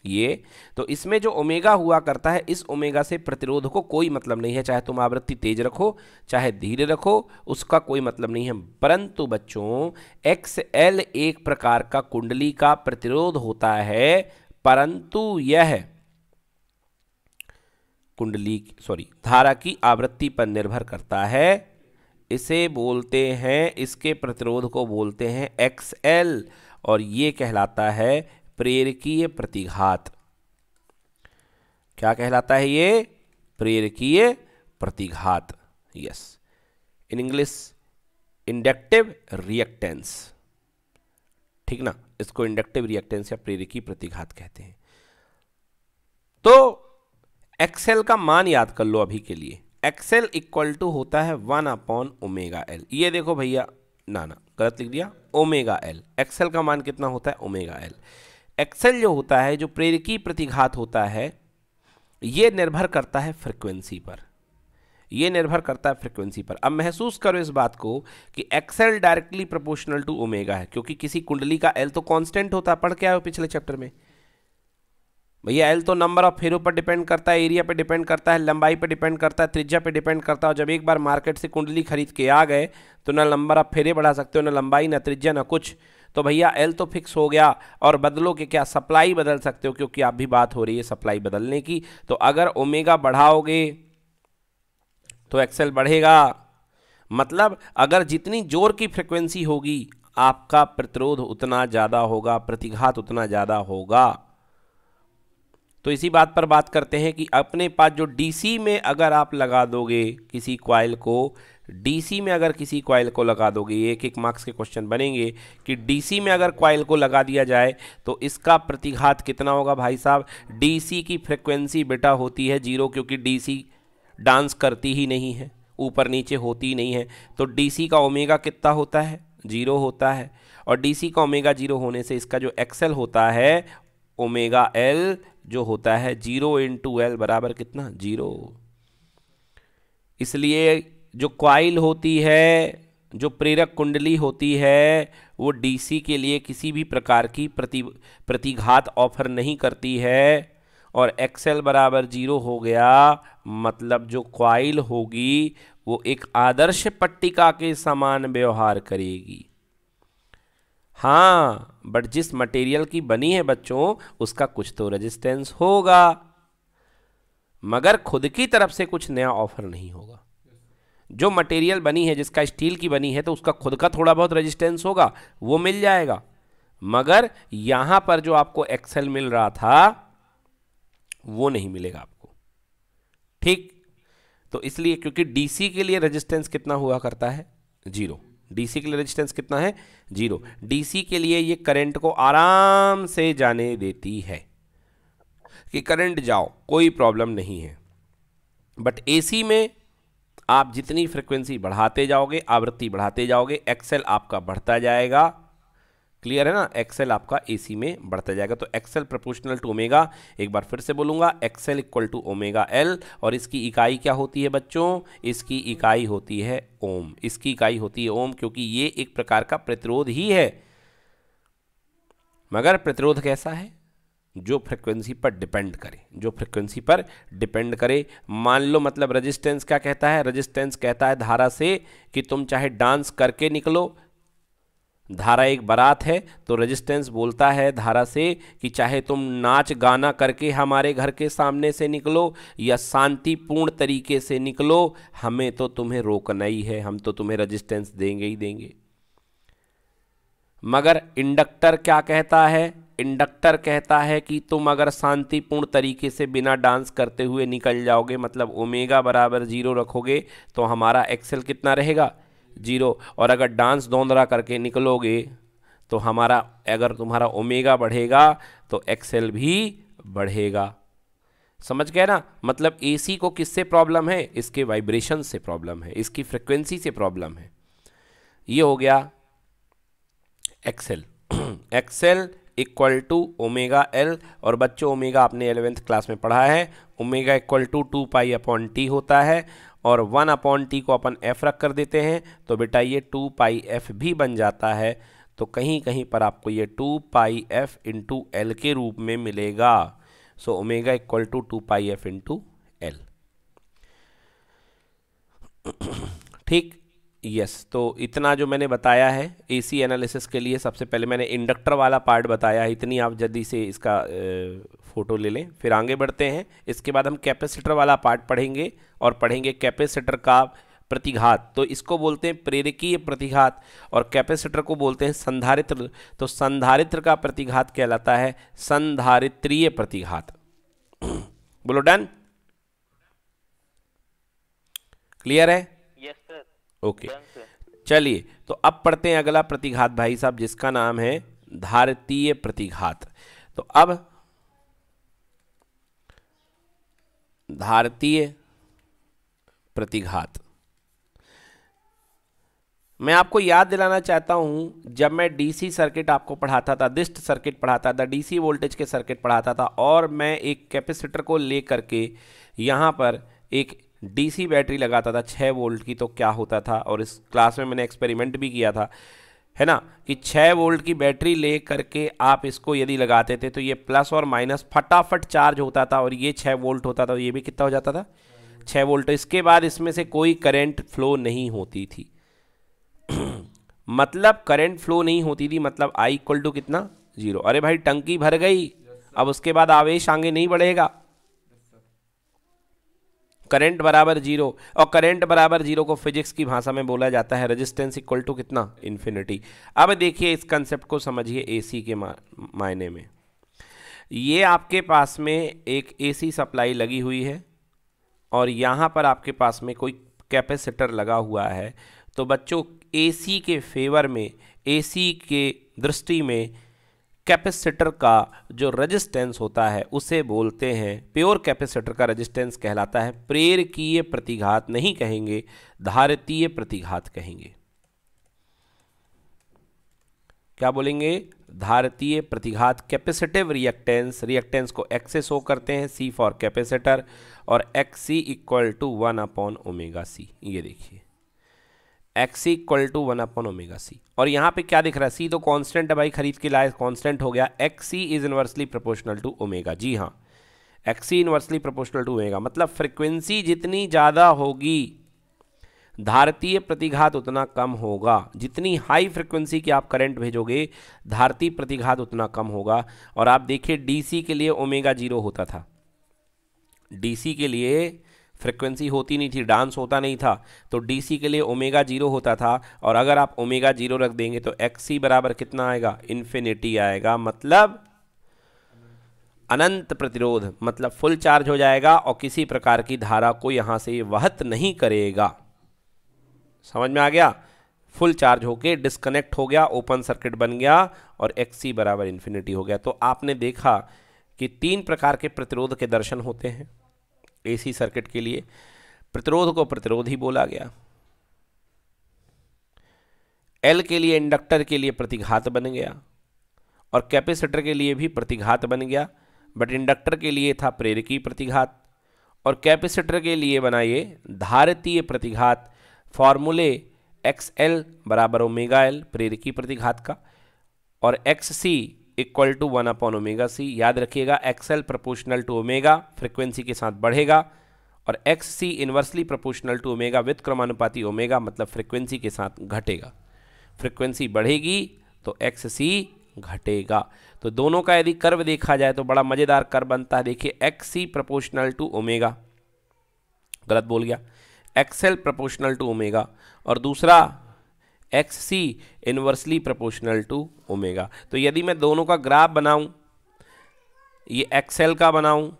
ये तो इसमें जो ओमेगा हुआ करता है इस ओमेगा से प्रतिरोध को कोई मतलब नहीं है चाहे तुम आवृत्ति तेज रखो चाहे धीरे रखो उसका कोई मतलब नहीं है परंतु बच्चों एक्स एल एक प्रकार का कुंडली का प्रतिरोध होता है परंतु यह कुंडली सॉरी धारा की आवृत्ति पर निर्भर करता है इसे बोलते हैं इसके प्रतिरोध को बोलते हैं एक्स एल और ये कहलाता है प्रेरकीय प्रतिघात क्या कहलाता है ये प्रेरकीय प्रतिघात yes in English inductive reactance ठीक ना इसको इंडक्टिव रिएक्टेंस या प्रेरकी प्रतिघात कहते हैं तो एक्सेल का मान याद कर लो अभी के लिए एक्सेल इक्वल टू होता है वन अपॉन ओमेगा एल ये देखो भैया ना ना गलत लिख दिया ओमेगा एल एक्सेल का मान कितना होता है ओमेगा एल एक्सेल जो होता है जो प्रेरकी प्रतिघात होता है ये निर्भर करता है फ्रिक्वेंसी पर ये निर्भर करता है फ्रिक्वेंसी पर अब महसूस करो इस बात को कि X L directly proportional to omega है क्योंकि किसी कुंडली का एल तो कांस्टेंट होता है पढ़ क्या हो पिछले चैप्टर में भैया एल तो नंबर ऑफ फेरों पर डिपेंड करता है एरिया पर डिपेंड करता है लंबाई पर डिपेंड करता है त्रिज्या पर डिपेंड करता है जब एक बार मार्केट से कुंडली खरीद के आ गए तो ना नंबर ऑफ फेरे बढ़ा सकते हो ना लंबाई ना त्रिज्या ना कुछ तो भैया एल तो फिक्स हो गया और बदलो कि क्या सप्लाई बदल सकते हो क्योंकि आप भी बात हो रही है सप्लाई बदलने की तो अगर ओमेगा बढ़ाओगे तो एक्सेल बढ़ेगा मतलब अगर जितनी जोर की फ्रिक्वेंसी होगी आपका प्रतिरोध उतना ज़्यादा होगा प्रतिघात उतना ज़्यादा होगा तो इसी बात पर बात करते हैं कि अपने पास जो डीसी में अगर आप लगा दोगे किसी क्वाइल को डीसी में अगर किसी क्वाइल को लगा दोगे एक एक मार्क्स के क्वेश्चन बनेंगे कि डीसी में अगर क्वाइल को लगा दिया जाए तो इसका प्रतिघात कितना होगा भाई साहब डीसी की फ्रिक्वेंसी बेटा होती है जीरो क्योंकि डीसी डांस करती ही नहीं है ऊपर नीचे होती नहीं है तो डीसी का ओमेगा कितना होता है जीरो होता है और डीसी का ओमेगा जीरो होने से इसका जो एक्सेल होता है ओमेगा एल जो होता है जीरो इंटू एल बराबर कितना जीरो इसलिए जो क्वाइल होती है जो प्रेरक कुंडली होती है वो डीसी के लिए किसी भी प्रकार की प्रति प्रतिघात ऑफर नहीं करती है और एक्सेल बराबर जीरो हो गया मतलब जो क्वाइल होगी वो एक आदर्श पट्टिका के समान व्यवहार करेगी हाँ बट जिस मटेरियल की बनी है बच्चों उसका कुछ तो रेजिस्टेंस होगा मगर खुद की तरफ से कुछ नया ऑफर नहीं होगा जो मटेरियल बनी है जिसका स्टील की बनी है तो उसका खुद का थोड़ा बहुत रेजिस्टेंस होगा वो मिल जाएगा मगर यहां पर जो आपको एक्सेल मिल रहा था वो नहीं मिलेगा आपको ठीक तो इसलिए क्योंकि डीसी के लिए रेजिस्टेंस कितना हुआ करता है जीरो डीसी के लिए रेजिस्टेंस कितना है जीरो डीसी के लिए ये करंट को आराम से जाने देती है कि करंट जाओ कोई प्रॉब्लम नहीं है बट एसी में आप जितनी फ्रिक्वेंसी बढ़ाते जाओगे आवृत्ति बढ़ाते जाओगे एक्सेल आपका बढ़ता जाएगा क्लियर है ना एक्सेल आपका एसी में बढ़ता जाएगा तो एक्सेल प्रपोर्शनल टू ओमेगा एक बार फिर से बोलूँगा X L equal to omega L और इसकी इकाई क्या होती है बच्चों इसकी इकाई होती है ओम इसकी इकाई होती है ओम क्योंकि ये एक प्रकार का प्रतिरोध ही है मगर प्रतिरोध कैसा है जो फ्रिक्वेंसी पर डिपेंड करे जो फ्रिक्वेंसी पर डिपेंड करे मान लो मतलब रेजिस्टेंस क्या कहता है रेजिस्टेंस कहता है धारा से कि तुम चाहे डांस करके निकलो धारा एक बारात है तो रेजिस्टेंस बोलता है धारा से कि चाहे तुम नाच गाना करके हमारे घर के सामने से निकलो या शांतिपूर्ण तरीके से निकलो हमें तो तुम्हें रोकना ही है हम तो तुम्हें रेजिस्टेंस देंगे ही देंगे मगर इंडक्टर क्या कहता है इंडक्टर कहता है कि तुम अगर शांतिपूर्ण तरीके से बिना डांस करते हुए निकल जाओगे मतलब ओमेगा बराबर जीरो रखोगे तो हमारा एक्सेल कितना रहेगा जीरो और अगर डांस दौंदरा करके निकलोगे तो हमारा अगर तुम्हारा ओमेगा बढ़ेगा तो एक्सेल भी बढ़ेगा समझ गए ना मतलब एसी को किससे प्रॉब्लम है इसके वाइब्रेशन से प्रॉब्लम है इसकी फ्रिक्वेंसी से प्रॉब्लम है ये हो गया X L X L equal to omega L और बच्चों ओमेगा आपने एलेवेंथ क्लास में पढ़ा है omega equal to two pi upon T होता है और वन अपॉन टी को अपन एफ रख कर देते हैं तो बेटा ये टू पाई एफ भी बन जाता है तो कहीं कहीं पर आपको ये two pi F into L के रूप में मिलेगा so omega equal to two pi F into L ठीक यस yes, तो इतना जो मैंने बताया है एसी एनालिसिस के लिए सबसे पहले मैंने इंडक्टर वाला पार्ट बताया है इतनी आप जल्दी से इसका फ़ोटो ले लें फिर आगे बढ़ते हैं इसके बाद हम कैपेसिटर वाला पार्ट पढ़ेंगे और पढ़ेंगे कैपेसिटर का प्रतिघात तो इसको बोलते हैं प्रेरकीय प्रतिघात और कैपेसिटर को बोलते हैं संधारित्र तो संधारित्र का प्रतिघात कहलाता है संधारित्रीय प्रतिघात बोलो डन क्लियर है ओके चलिए तो अब पढ़ते हैं अगला प्रतिघात भाई साहब जिसका नाम है धारतीय प्रतिघात तो अब धारतीय प्रतिघात मैं आपको याद दिलाना चाहता हूं जब मैं डीसी सर्किट आपको पढ़ाता था दिस्ट सर्किट पढ़ाता था डीसी वोल्टेज के सर्किट पढ़ाता था और मैं एक कैपेसिटर को लेकर के यहां पर एक डीसी बैटरी लगाता था छः वोल्ट की तो क्या होता था और इस क्लास में मैंने एक्सपेरिमेंट भी किया था है ना कि छः वोल्ट की बैटरी ले करके आप इसको यदि लगाते थे तो ये प्लस और माइनस फटाफट चार्ज होता था और ये छः वोल्ट होता था तो ये भी कितना हो जाता था छः वोल्ट तो इसके बाद इसमें से कोई करेंट फ्लो मतलब नहीं होती थी मतलब करंट फ्लो नहीं होती थी मतलब आई इक्वल टू कितना जीरो अरे भाई टंकी भर गई अब उसके बाद आवेश आगे नहीं बढ़ेगा करंट बराबर जीरो और करंट बराबर जीरो को फिजिक्स की भाषा में बोला जाता है रेजिस्टेंस इक्वल टू कितना इन्फिनिटी अब देखिए इस कंसेप्ट को समझिए एसी के मायने में ये आपके पास में एक एसी सप्लाई लगी हुई है और यहाँ पर आपके पास में कोई कैपेसिटर लगा हुआ है तो बच्चों एसी के फेवर में एसी के दृष्टि में कैपेसिटर का जो रेजिस्टेंस होता है उसे बोलते हैं प्योर कैपेसिटर का रेजिस्टेंस कहलाता है प्रेरकीय प्रतिघात नहीं कहेंगे धारतीय प्रतिघात कहेंगे क्या बोलेंगे धारतीय प्रतिघात कैपेसिटिव रिएक्टेंस रिएक्टेंस को एक्से शो करते हैं सी फॉर कैपेसिटर और X C equal to one upon omega C ये देखिए X equal to one upon omega C और यहाँ पे क्या दिख रहा है सी तो कांस्टेंट है भाई खरीद के लाए कांस्टेंट हो गया X C is inversely proportional to omega जी हाँ X C inversely proportional to omega मतलब फ्रिक्वेंसी जितनी ज़्यादा होगी धारतीय प्रतिघात उतना कम होगा जितनी हाई फ्रिक्वेंसी की आप करंट भेजोगे धारतीय प्रतिघात उतना कम होगा और आप देखिए डीसी के लिए ओमेगा जीरो होता था डीसी के लिए फ्रिक्वेंसी होती नहीं थी डांस होता नहीं था तो डीसी के लिए ओमेगा जीरो होता था और अगर आप ओमेगा जीरो रख देंगे तो एक्स बराबर कितना आएगा इन्फिनिटी आएगा मतलब अनंत प्रतिरोध मतलब फुल चार्ज हो जाएगा और किसी प्रकार की धारा को यहाँ से वहत नहीं करेगा समझ में आ गया फुल चार्ज होके डिस्कनेक्ट हो गया ओपन सर्किट बन गया और एक्स बराबर इन्फिनिटी हो गया तो आपने देखा कि तीन प्रकार के प्रतिरोध के दर्शन होते हैं एसी सर्किट के लिए प्रतिरोध को प्रतिरोध ही बोला गया एल के लिए इंडक्टर के लिए प्रतिघात बन गया और कैपेसिटर के लिए भी प्रतिघात बन गया बट इंडक्टर के लिए था प्रेरकी प्रतिघात और कैपेसिटर के लिए बनाइए धारतीय प्रतिघात फॉर्मूले एक्स एल बराबर ओमेगा एल प्रेरकी प्रतिघात का और X C equal to one upon omega C याद रखिएगा X L proportional to omega frequency के साथ बढ़ेगा और X C inversely proportional to omega with क्रमानुपाती ओमेगा मतलब फ्रिक्वेंसी के साथ घटेगा फ्रिक्वेंसी बढ़ेगी तो एक्स सी घटेगा तो दोनों का यदि कर्व देखा जाए तो बड़ा मज़ेदार कर्व बनता है देखिए X C proportional to omega गलत बोल गया एक्सएल प्रपोर्शनल टू ओमेगा और दूसरा X C inversely proportional to omega तो यदि मैं दोनों का ग्राफ बनाऊँ ये एक्सएल का बनाऊँ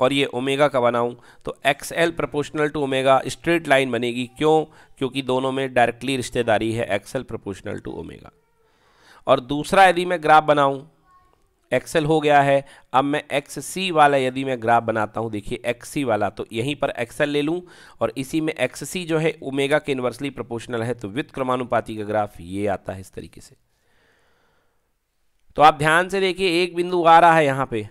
और ये ओमेगा का बनाऊँ तो X L proportional to omega straight line बनेगी क्यों क्योंकि दोनों में डायरेक्टली रिश्तेदारी है X L proportional to omega और दूसरा यदि मैं ग्राफ बनाऊँ एक्सेल हो गया है अब मैं एक्स सी वाला यदि मैं ग्राफ बनाता हूँ देखिए एक्स सी वाला तो यहीं पर एक्सेल ले लूँ और इसी में एक्स सी जो है ओमेगा के इन्वर्सली प्रोपोर्शनल है तो वित्त क्रमानुपाति का ग्राफ ये आता है इस तरीके से तो आप ध्यान से देखिए एक बिंदु आ रहा है यहाँ पे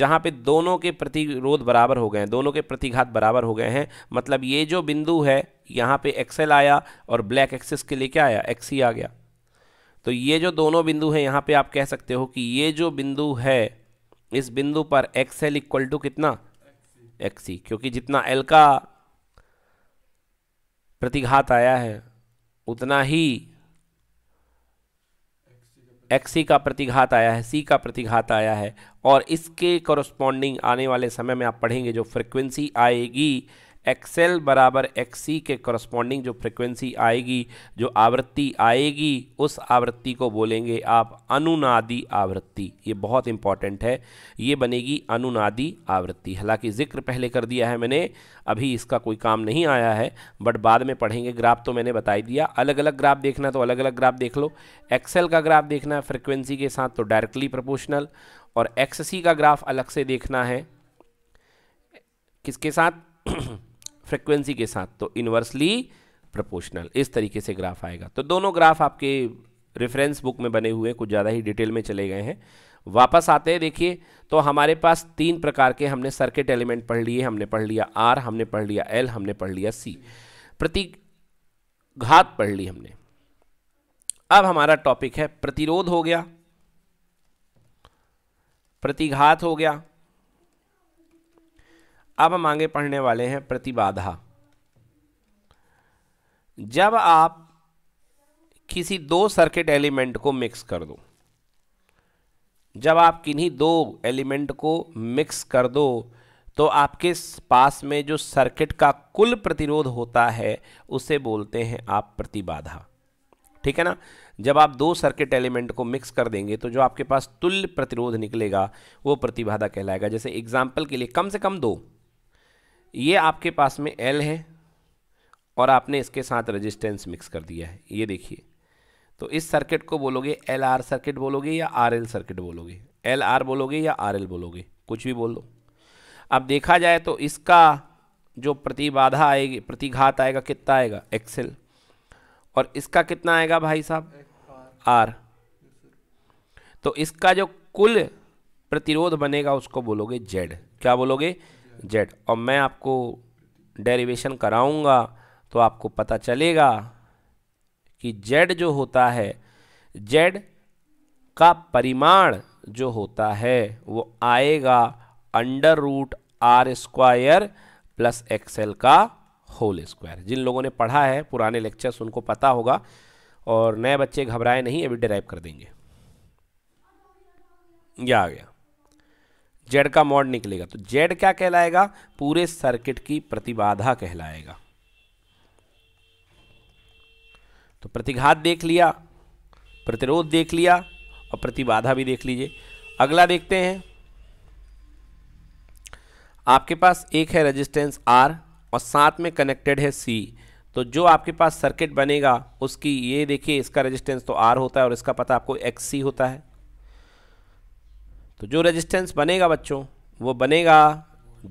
जहाँ पे दोनों के प्रतिरोध बराबर हो गए हैं दोनों के प्रतिघात बराबर हो गए हैं मतलब ये जो बिंदु है यहाँ पे एक्सेल आया और ब्लैक एक्सेस के लिए क्या आया एक्सी आ गया तो ये जो दोनों बिंदु हैं यहाँ पे आप कह सकते हो कि ये जो बिंदु है इस बिंदु पर एक्स एल इक्वल टू कितना एक्सी e, क्योंकि जितना एल का प्रतिघात आया है उतना ही सी e का प्रतिघात आया है सी का प्रतिघात आया है और इसके कॉरस्पॉन्डिंग आने वाले समय में आप पढ़ेंगे जो फ्रिक्वेंसी आएगी एक्सएल बराबर एक्सी के करस्पॉन्डिंग जो फ्रिक्वेंसी आएगी जो आवृत्ति आएगी उस आवृत्ति को बोलेंगे आप अनुनादी आवृत्ति ये बहुत इंपॉर्टेंट है ये बनेगी अनुनादी आवृत्ति हालांकि जिक्र पहले कर दिया है मैंने अभी इसका कोई काम नहीं आया है बट बाद में पढ़ेंगे ग्राफ तो मैंने बता दिया अलग अलग ग्राफ देखना तो अलग अलग ग्राफ देख लो एक्सेल का ग्राफ देखना है फ्रिक्वेंसी के साथ तो डायरेक्टली प्रपोर्शनल और एक्ससी का ग्राफ अलग से देखना है किसके साथ फ्रिक्वेंसी के साथ तो इन्वर्सली प्रोपोर्शनल इस तरीके से ग्राफ आएगा तो दोनों ग्राफ आपके रेफरेंस बुक में बने हुए हैं कुछ ज़्यादा ही डिटेल में चले गए हैं वापस आते हैं देखिए तो हमारे पास तीन प्रकार के हमने सर्किट एलिमेंट पढ़ लिए हमने पढ़ लिया आर हमने पढ़ लिया एल हमने पढ़ लिया सी प्रति घात पढ़ ली हमने अब हमारा टॉपिक है प्रतिरोध हो गया प्रतिघात हो गया अब हम आगे पढ़ने वाले हैं प्रतिबाधा जब आप किसी दो सर्किट एलिमेंट को मिक्स कर दो जब आप किन्हीं दो एलिमेंट को मिक्स कर दो तो आपके पास में जो सर्किट का कुल प्रतिरोध होता है उसे बोलते हैं आप प्रतिबाधा ठीक है ना जब आप दो सर्किट एलिमेंट को मिक्स कर देंगे तो जो आपके पास तुल्य प्रतिरोध निकलेगा वो प्रतिबाधा कहलाएगा जैसे एग्जाम्पल के लिए कम से कम दो ये आपके पास में एल है और आपने इसके साथ रेजिस्टेंस मिक्स कर दिया है ये देखिए तो इस सर्किट को बोलोगे एल आर सर्किट बोलोगे या आर एल सर्किट बोलोगे एल आर बोलोगे या आर एल बोलोगे कुछ भी बोल लो अब देखा जाए तो इसका जो प्रतिबाधा आएगी प्रतिघात आएगा कितना आएगा एक्सेल और इसका कितना आएगा भाई साहब आर तो इसका जो कुल प्रतिरोध बनेगा उसको बोलोगे जेड क्या बोलोगे जेड और मैं आपको डेरिवेशन कराऊंगा तो आपको पता चलेगा कि जेड जो होता है जेड का परिमाण जो होता है वो आएगा under root R square plus X L का होल स्क्वायर जिन लोगों ने पढ़ा है पुराने लेक्चर्स उनको पता होगा और नए बच्चे घबराए नहीं अभी डिराइव कर देंगे या आ गया जेड का मॉड निकलेगा तो जेड क्या कहलाएगा पूरे सर्किट की प्रतिबाधा कहलाएगा तो प्रतिघात देख लिया प्रतिरोध देख लिया और प्रतिबाधा भी देख लीजिए अगला देखते हैं आपके पास एक है रेजिस्टेंस आर और साथ में कनेक्टेड है सी तो जो आपके पास सर्किट बनेगा उसकी ये देखिए इसका रेजिस्टेंस तो आर होता है और इसका पता आपको एक्स सी होता है तो जो रेजिस्टेंस बनेगा बच्चों वो बनेगा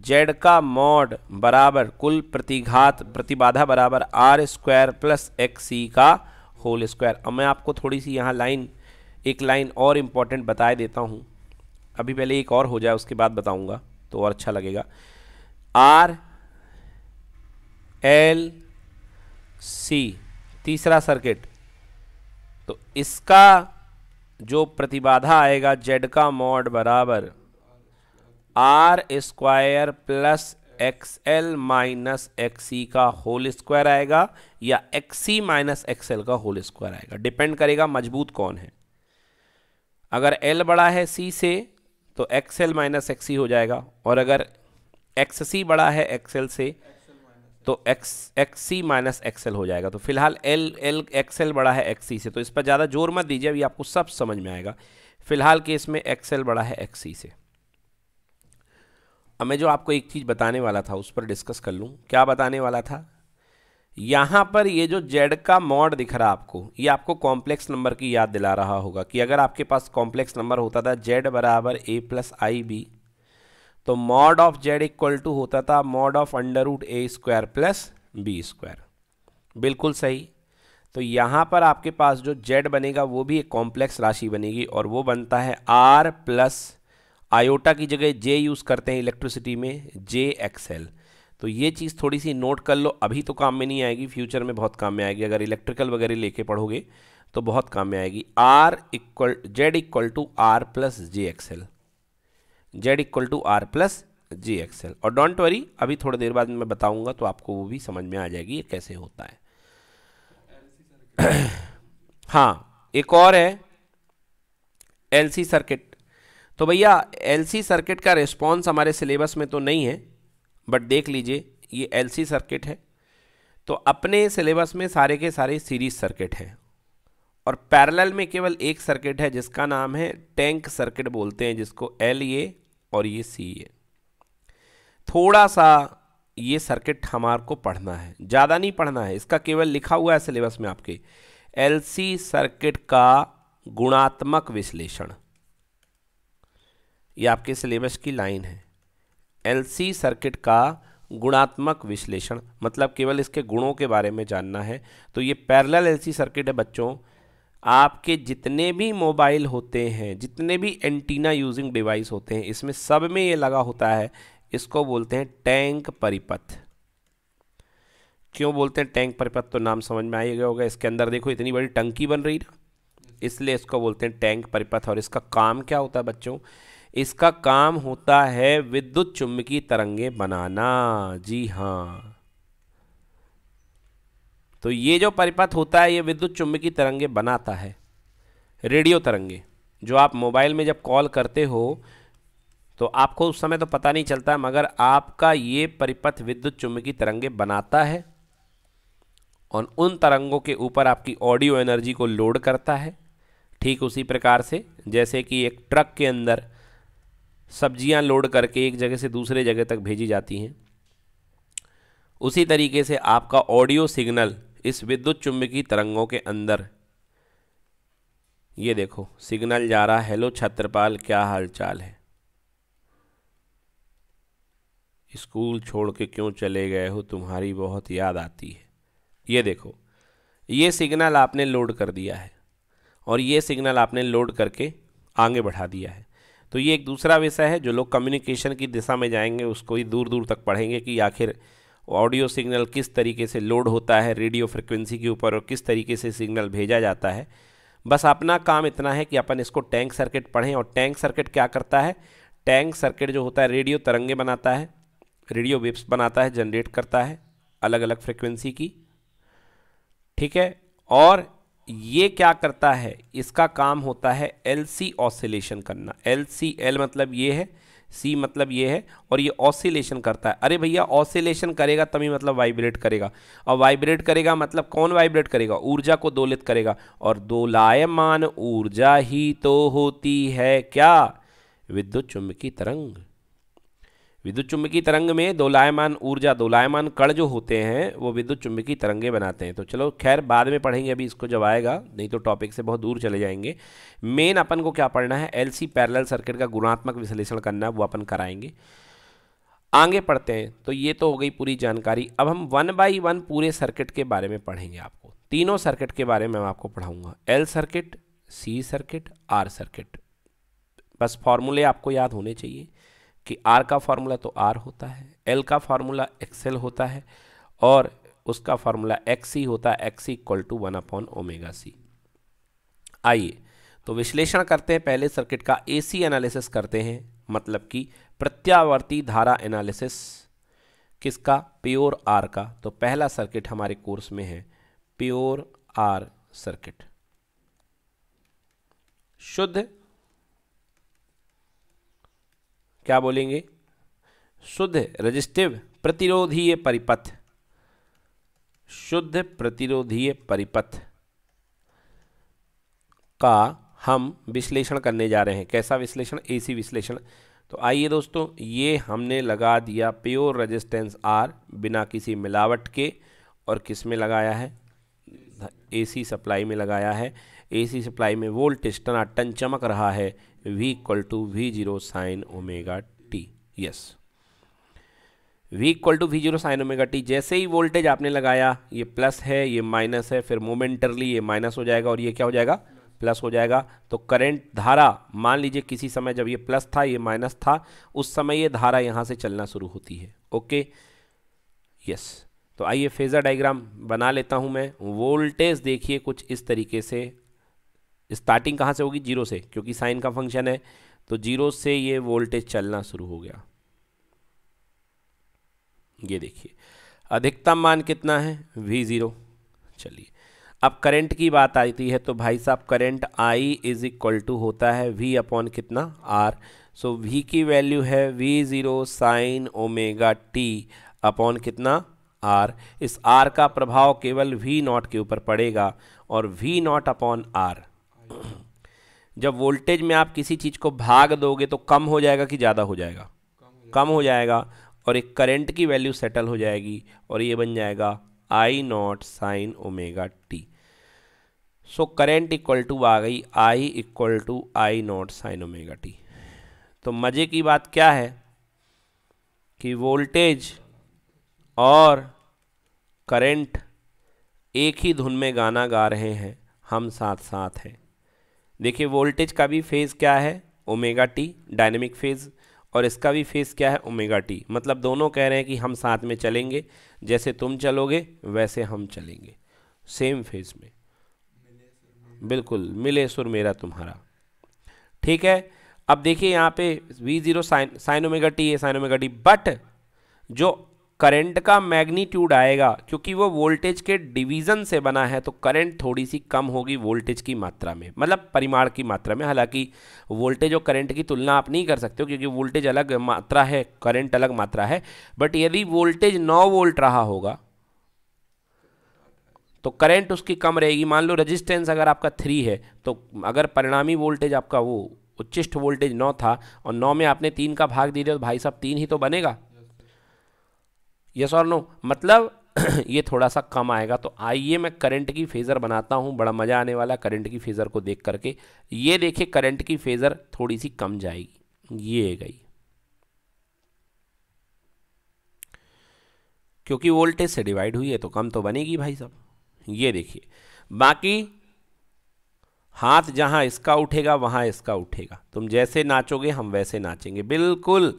जेड का मॉड बराबर कुल प्रतिघात प्रतिबाधा बराबर R square plus X C का होल स्क्वायर अब मैं आपको थोड़ी सी यहाँ लाइन एक लाइन और इम्पॉर्टेंट बता देता हूँ अभी पहले एक और हो जाए उसके बाद बताऊँगा तो और अच्छा लगेगा आर एल सी तीसरा सर्किट तो इसका जो प्रतिबाधा आएगा जेड का मॉड बराबर R square plus X L minus X का होल स्क्वायर आएगा या X C minus X L का होल स्क्वायर आएगा डिपेंड करेगा मजबूत कौन है अगर एल बड़ा है सी से तो एक्स एल माइनस एक्स हो जाएगा और अगर एक्स सी बड़ा है एक्स एल से तो X X C minus X L हो जाएगा तो फिलहाल एल एल एक्सएल बड़ा है एक्स सी से तो इस पर ज़्यादा जोर मत दीजिए अभी आपको सब समझ में आएगा फिलहाल केस में एक्सएल बड़ा है एक्स सी से अब मैं जो आपको एक चीज़ बताने वाला था उस पर डिस्कस कर लूँ क्या बताने वाला था यहाँ पर ये जो जेड का मॉड दिख रहा आपको ये आपको कॉम्प्लेक्स नंबर की याद दिला रहा होगा कि अगर आपके पास कॉम्प्लेक्स नंबर होता था जेड बराबर ए प्लस आई बी तो mod of Z equal to होता था mod of under root A square plus B square बिल्कुल सही तो यहाँ पर आपके पास जो जेड बनेगा वो भी एक कॉम्प्लेक्स राशि बनेगी और वो बनता है आर प्लस आयोटा की जगह जे यूज़ करते हैं इलेक्ट्रिसिटी में जे एक्सएल तो ये चीज़ थोड़ी सी नोट कर लो अभी तो काम में नहीं आएगी फ्यूचर में बहुत काम में आएगी अगर इलेक्ट्रिकल वगैरह लेके पढ़ोगे तो बहुत काम में आएगी R equal Z equal to R plus J X L Z equal to R plus G X L और डोंट वरी अभी थोड़ी देर बाद मैं बताऊंगा तो आपको वो भी समझ में आ जाएगी ये कैसे होता है हाँ एक और है एलसी सर्किट तो भैया एलसी सर्किट का रिस्पॉन्स हमारे सिलेबस में तो नहीं है बट देख लीजिए ये एलसी सर्किट है तो अपने सिलेबस में सारे के सारे सीरीज सर्किट हैं और पैरेलल में केवल एक सर्किट है जिसका नाम है टैंक सर्किट बोलते हैं जिसको एल ए और ये सी ए थोड़ा सा ये सर्किट हमार को पढ़ना है ज़्यादा नहीं पढ़ना है इसका केवल लिखा हुआ है सिलेबस में आपके एलसी सर्किट का गुणात्मक विश्लेषण ये आपके सिलेबस की लाइन है एलसी सर्किट का गुणात्मक विश्लेषण मतलब केवल इसके गुणों के बारे में जानना है तो ये पैरेलल एलसी सर्किट है बच्चों आपके जितने भी मोबाइल होते हैं जितने भी एंटीना यूजिंग डिवाइस होते हैं इसमें सब में ये लगा होता है इसको बोलते हैं टैंक परिपथ क्यों बोलते हैं टैंक परिपथ तो नाम समझ में आएगा होगा इसके अंदर देखो इतनी बड़ी टंकी बन रही ना इसलिए इसको बोलते हैं टैंक परिपथ और इसका काम क्या होता है बच्चों इसका काम होता है विद्युत चुंबकीय तरंगे बनाना जी हाँ तो ये जो परिपथ होता है ये विद्युत चुंबकीय तरंगे बनाता है रेडियो तरंगे जो आप मोबाइल में जब कॉल करते हो तो आपको उस समय तो पता नहीं चलता मगर आपका ये परिपथ विद्युत चुंबकीय तरंगे बनाता है और उन तरंगों के ऊपर आपकी ऑडियो एनर्जी को लोड करता है ठीक उसी प्रकार से जैसे कि एक ट्रक के अंदर सब्जियां लोड करके एक जगह से दूसरे जगह तक भेजी जाती हैं उसी तरीके से आपका ऑडियो सिग्नल इस विद्युत चुंबकीय तरंगों के अंदर ये देखो सिग्नल जा रहा हेलो छत्रपाल क्या हालचाल है स्कूल छोड़ के क्यों चले गए हो तुम्हारी बहुत याद आती है ये देखो ये सिग्नल आपने लोड कर दिया है और ये सिग्नल आपने लोड करके आगे बढ़ा दिया है तो ये एक दूसरा विषय है जो लोग कम्युनिकेशन की दिशा में जाएंगे उसको ही दूर दूर तक पढ़ेंगे कि आखिर ऑडियो सिग्नल किस तरीके से लोड होता है रेडियो फ्रिक्वेंसी के ऊपर और किस तरीके से सिग्नल भेजा जाता है बस अपना काम इतना है कि अपन इसको टैंक सर्किट पढ़ें और टैंक सर्किट क्या करता है टैंक सर्किट जो होता है रेडियो तरंगे बनाता है रेडियो वेव्स बनाता है जनरेट करता है अलग अलग फ्रिक्वेंसी की ठीक है और ये क्या करता है इसका काम होता है एल सी ऑसिलेशन करना एल सी एल मतलब ये है सी मतलब ये है और ये ऑसिलेशन करता है अरे भैया ऑसिलेशन करेगा तभी मतलब वाइब्रेट करेगा और वाइब्रेट करेगा मतलब कौन वाइब्रेट करेगा ऊर्जा को दोलित करेगा और दोलायमान ऊर्जा ही तो होती है क्या विद्युत चुंबकीय तरंग विद्युत चुंबकीय तरंग में दोलायमान ऊर्जा दोलायमान कण जो होते हैं वो विद्युत चुंबकीय तरंगे बनाते हैं तो चलो खैर बाद में पढ़ेंगे अभी इसको जब आएगा नहीं तो टॉपिक से बहुत दूर चले जाएंगे मेन अपन को क्या पढ़ना है एल सी पैरल सर्किट का गुणात्मक विश्लेषण करना वो अपन कराएंगे आगे पढ़ते हैं तो ये तो हो गई पूरी जानकारी अब हम वन बाई वन पूरे सर्किट के बारे में पढ़ेंगे आपको तीनों सर्किट के बारे में मैं आपको पढ़ाऊंगा L circuit C circuit R circuit बस फॉर्मूले आपको याद होने चाहिए कि आर का फार्मूला तो आर होता है एल का फार्मूला एक्सएल होता है और उसका फार्मूला एक्स ही होता है X equal to one upon omega C आइए तो विश्लेषण करते हैं पहले सर्किट का एसी एनालिसिस करते हैं मतलब कि प्रत्यावर्ती धारा एनालिसिस किसका प्योर आर का तो पहला सर्किट हमारे कोर्स में है प्योर आर सर्किट शुद्ध क्या बोलेंगे शुद्ध रजिस्टिव प्रतिरोधीय परिपथ शुद्ध प्रतिरोधीय परिपथ का हम विश्लेषण करने जा रहे हैं कैसा विश्लेषण एसी विश्लेषण तो आइए दोस्तों ये हमने लगा दिया प्योर रेजिस्टेंस आर बिना किसी मिलावट के और किस में लगाया है एसी सप्लाई में लगाया है एसी सप्लाई में वोल्टेज टनाटन चमक रहा है v equal to we zero sine omega T yes v equal to we zero sine omega T जैसे ही वोल्टेज आपने लगाया ये प्लस है ये माइनस है फिर मोमेंटरली ये माइनस हो जाएगा और ये क्या हो जाएगा प्लस हो जाएगा तो करंट धारा मान लीजिए किसी समय जब ये प्लस था ये माइनस था उस समय ये धारा यहाँ से चलना शुरू होती है ओके यस तो आइए फेज़र डायग्राम बना लेता हूँ मैं वोल्टेज देखिए कुछ इस तरीके से स्टार्टिंग कहाँ से होगी जीरो से क्योंकि साइन का फंक्शन है तो जीरो से ये वोल्टेज चलना शुरू हो गया ये देखिए अधिकतम मान कितना है वी ज़ीरो चलिए अब करंट की बात आती है तो भाई साहब current I is equal to होता है वी अपॉन कितना आर सो वी की वैल्यू है V zero sine omega T upon कितना आर इस आर का प्रभाव केवल वी नॉट के ऊपर पड़ेगा और वी नॉट अपॉन आर जब वोल्टेज में आप किसी चीज़ को भाग दोगे तो कम हो जाएगा कि ज़्यादा हो जाएगा कम हो जाएगा और एक करंट की वैल्यू सेटल हो जाएगी और ये बन जाएगा I not sine omega T so current equal to आ गई I equal to I not sine omega T तो मज़े की बात क्या है कि वोल्टेज और करंट एक ही धुन में गाना गा रहे हैं हम साथ साथ हैं देखिए वोल्टेज का भी फेज़ क्या है ओमेगा टी डायनेमिक फेज़ और इसका भी फेज़ क्या है ओमेगा टी मतलब दोनों कह रहे हैं कि हम साथ में चलेंगे जैसे तुम चलोगे वैसे हम चलेंगे सेम फेज़ में बिल्कुल मिले सुर मेरा तुम्हारा ठीक है अब देखिए यहाँ पे V zero sine sine omega T है साइन ओमेगा टी बट जो करंट का मैग्नीट्यूड आएगा क्योंकि वो वोल्टेज के डिवीज़न से बना है तो करंट थोड़ी सी कम होगी वोल्टेज की मात्रा में मतलब परिमाण की मात्रा में हालांकि वोल्टेज और करंट की तुलना आप नहीं कर सकते हो क्योंकि वोल्टेज अलग मात्रा है करंट अलग मात्रा है बट यदि वोल्टेज नौ वोल्ट रहा होगा तो करंट उसकी कम रहेगी मान लो रजिस्टेंस अगर आपका थ्री है तो अगर परिणामी वोल्टेज आपका वो उच्चिष्ट वोल्टेज नौ था और नौ में आपने तीन का भाग दे दिया तो भाई साहब तीन ही तो बनेगा यस और नो मतलब ये थोड़ा सा कम आएगा तो आइए मैं करंट की फेज़र बनाता हूँ बड़ा मज़ा आने वाला करंट की फेज़र को देख करके ये देखिए करंट की फेज़र थोड़ी सी कम जाएगी ये गई क्योंकि वोल्टेज से डिवाइड हुई है तो कम तो बनेगी भाई साहब ये देखिए बाकी हाथ जहाँ इसका उठेगा वहाँ इसका उठेगा तुम जैसे नाचोगे हम वैसे नाचेंगे बिल्कुल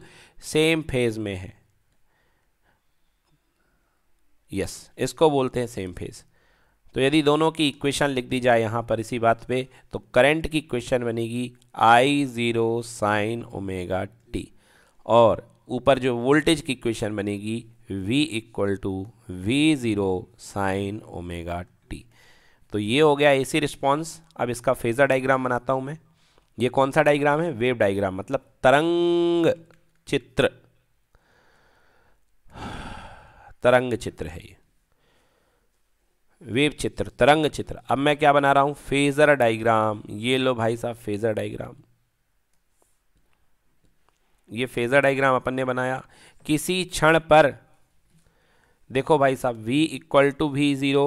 सेम फेज में है यस इसको बोलते हैं सेम फेज तो यदि दोनों की इक्वेशन लिख दी जाए यहाँ पर इसी बात पे तो करंट की इक्वेशन बनेगी I zero sine omega T और ऊपर जो वोल्टेज की इक्वेशन बनेगी V equal to V zero sine omega T तो ये हो गया एसी रिस्पॉन्स अब इसका फेज़र डाइग्राम बनाता हूँ मैं ये कौन सा डाइग्राम है वेव डाइग्राम मतलब तरंग चित्र तरंग चित्र है ये वेव चित्र तरंग चित्र अब मैं क्या बना रहा हूं फेजर डायग्राम ये लो भाई साहब फेजर डायग्राम ये फेजर डायग्राम अपन ने बनाया किसी क्षण पर देखो भाई साहब v equal to V zero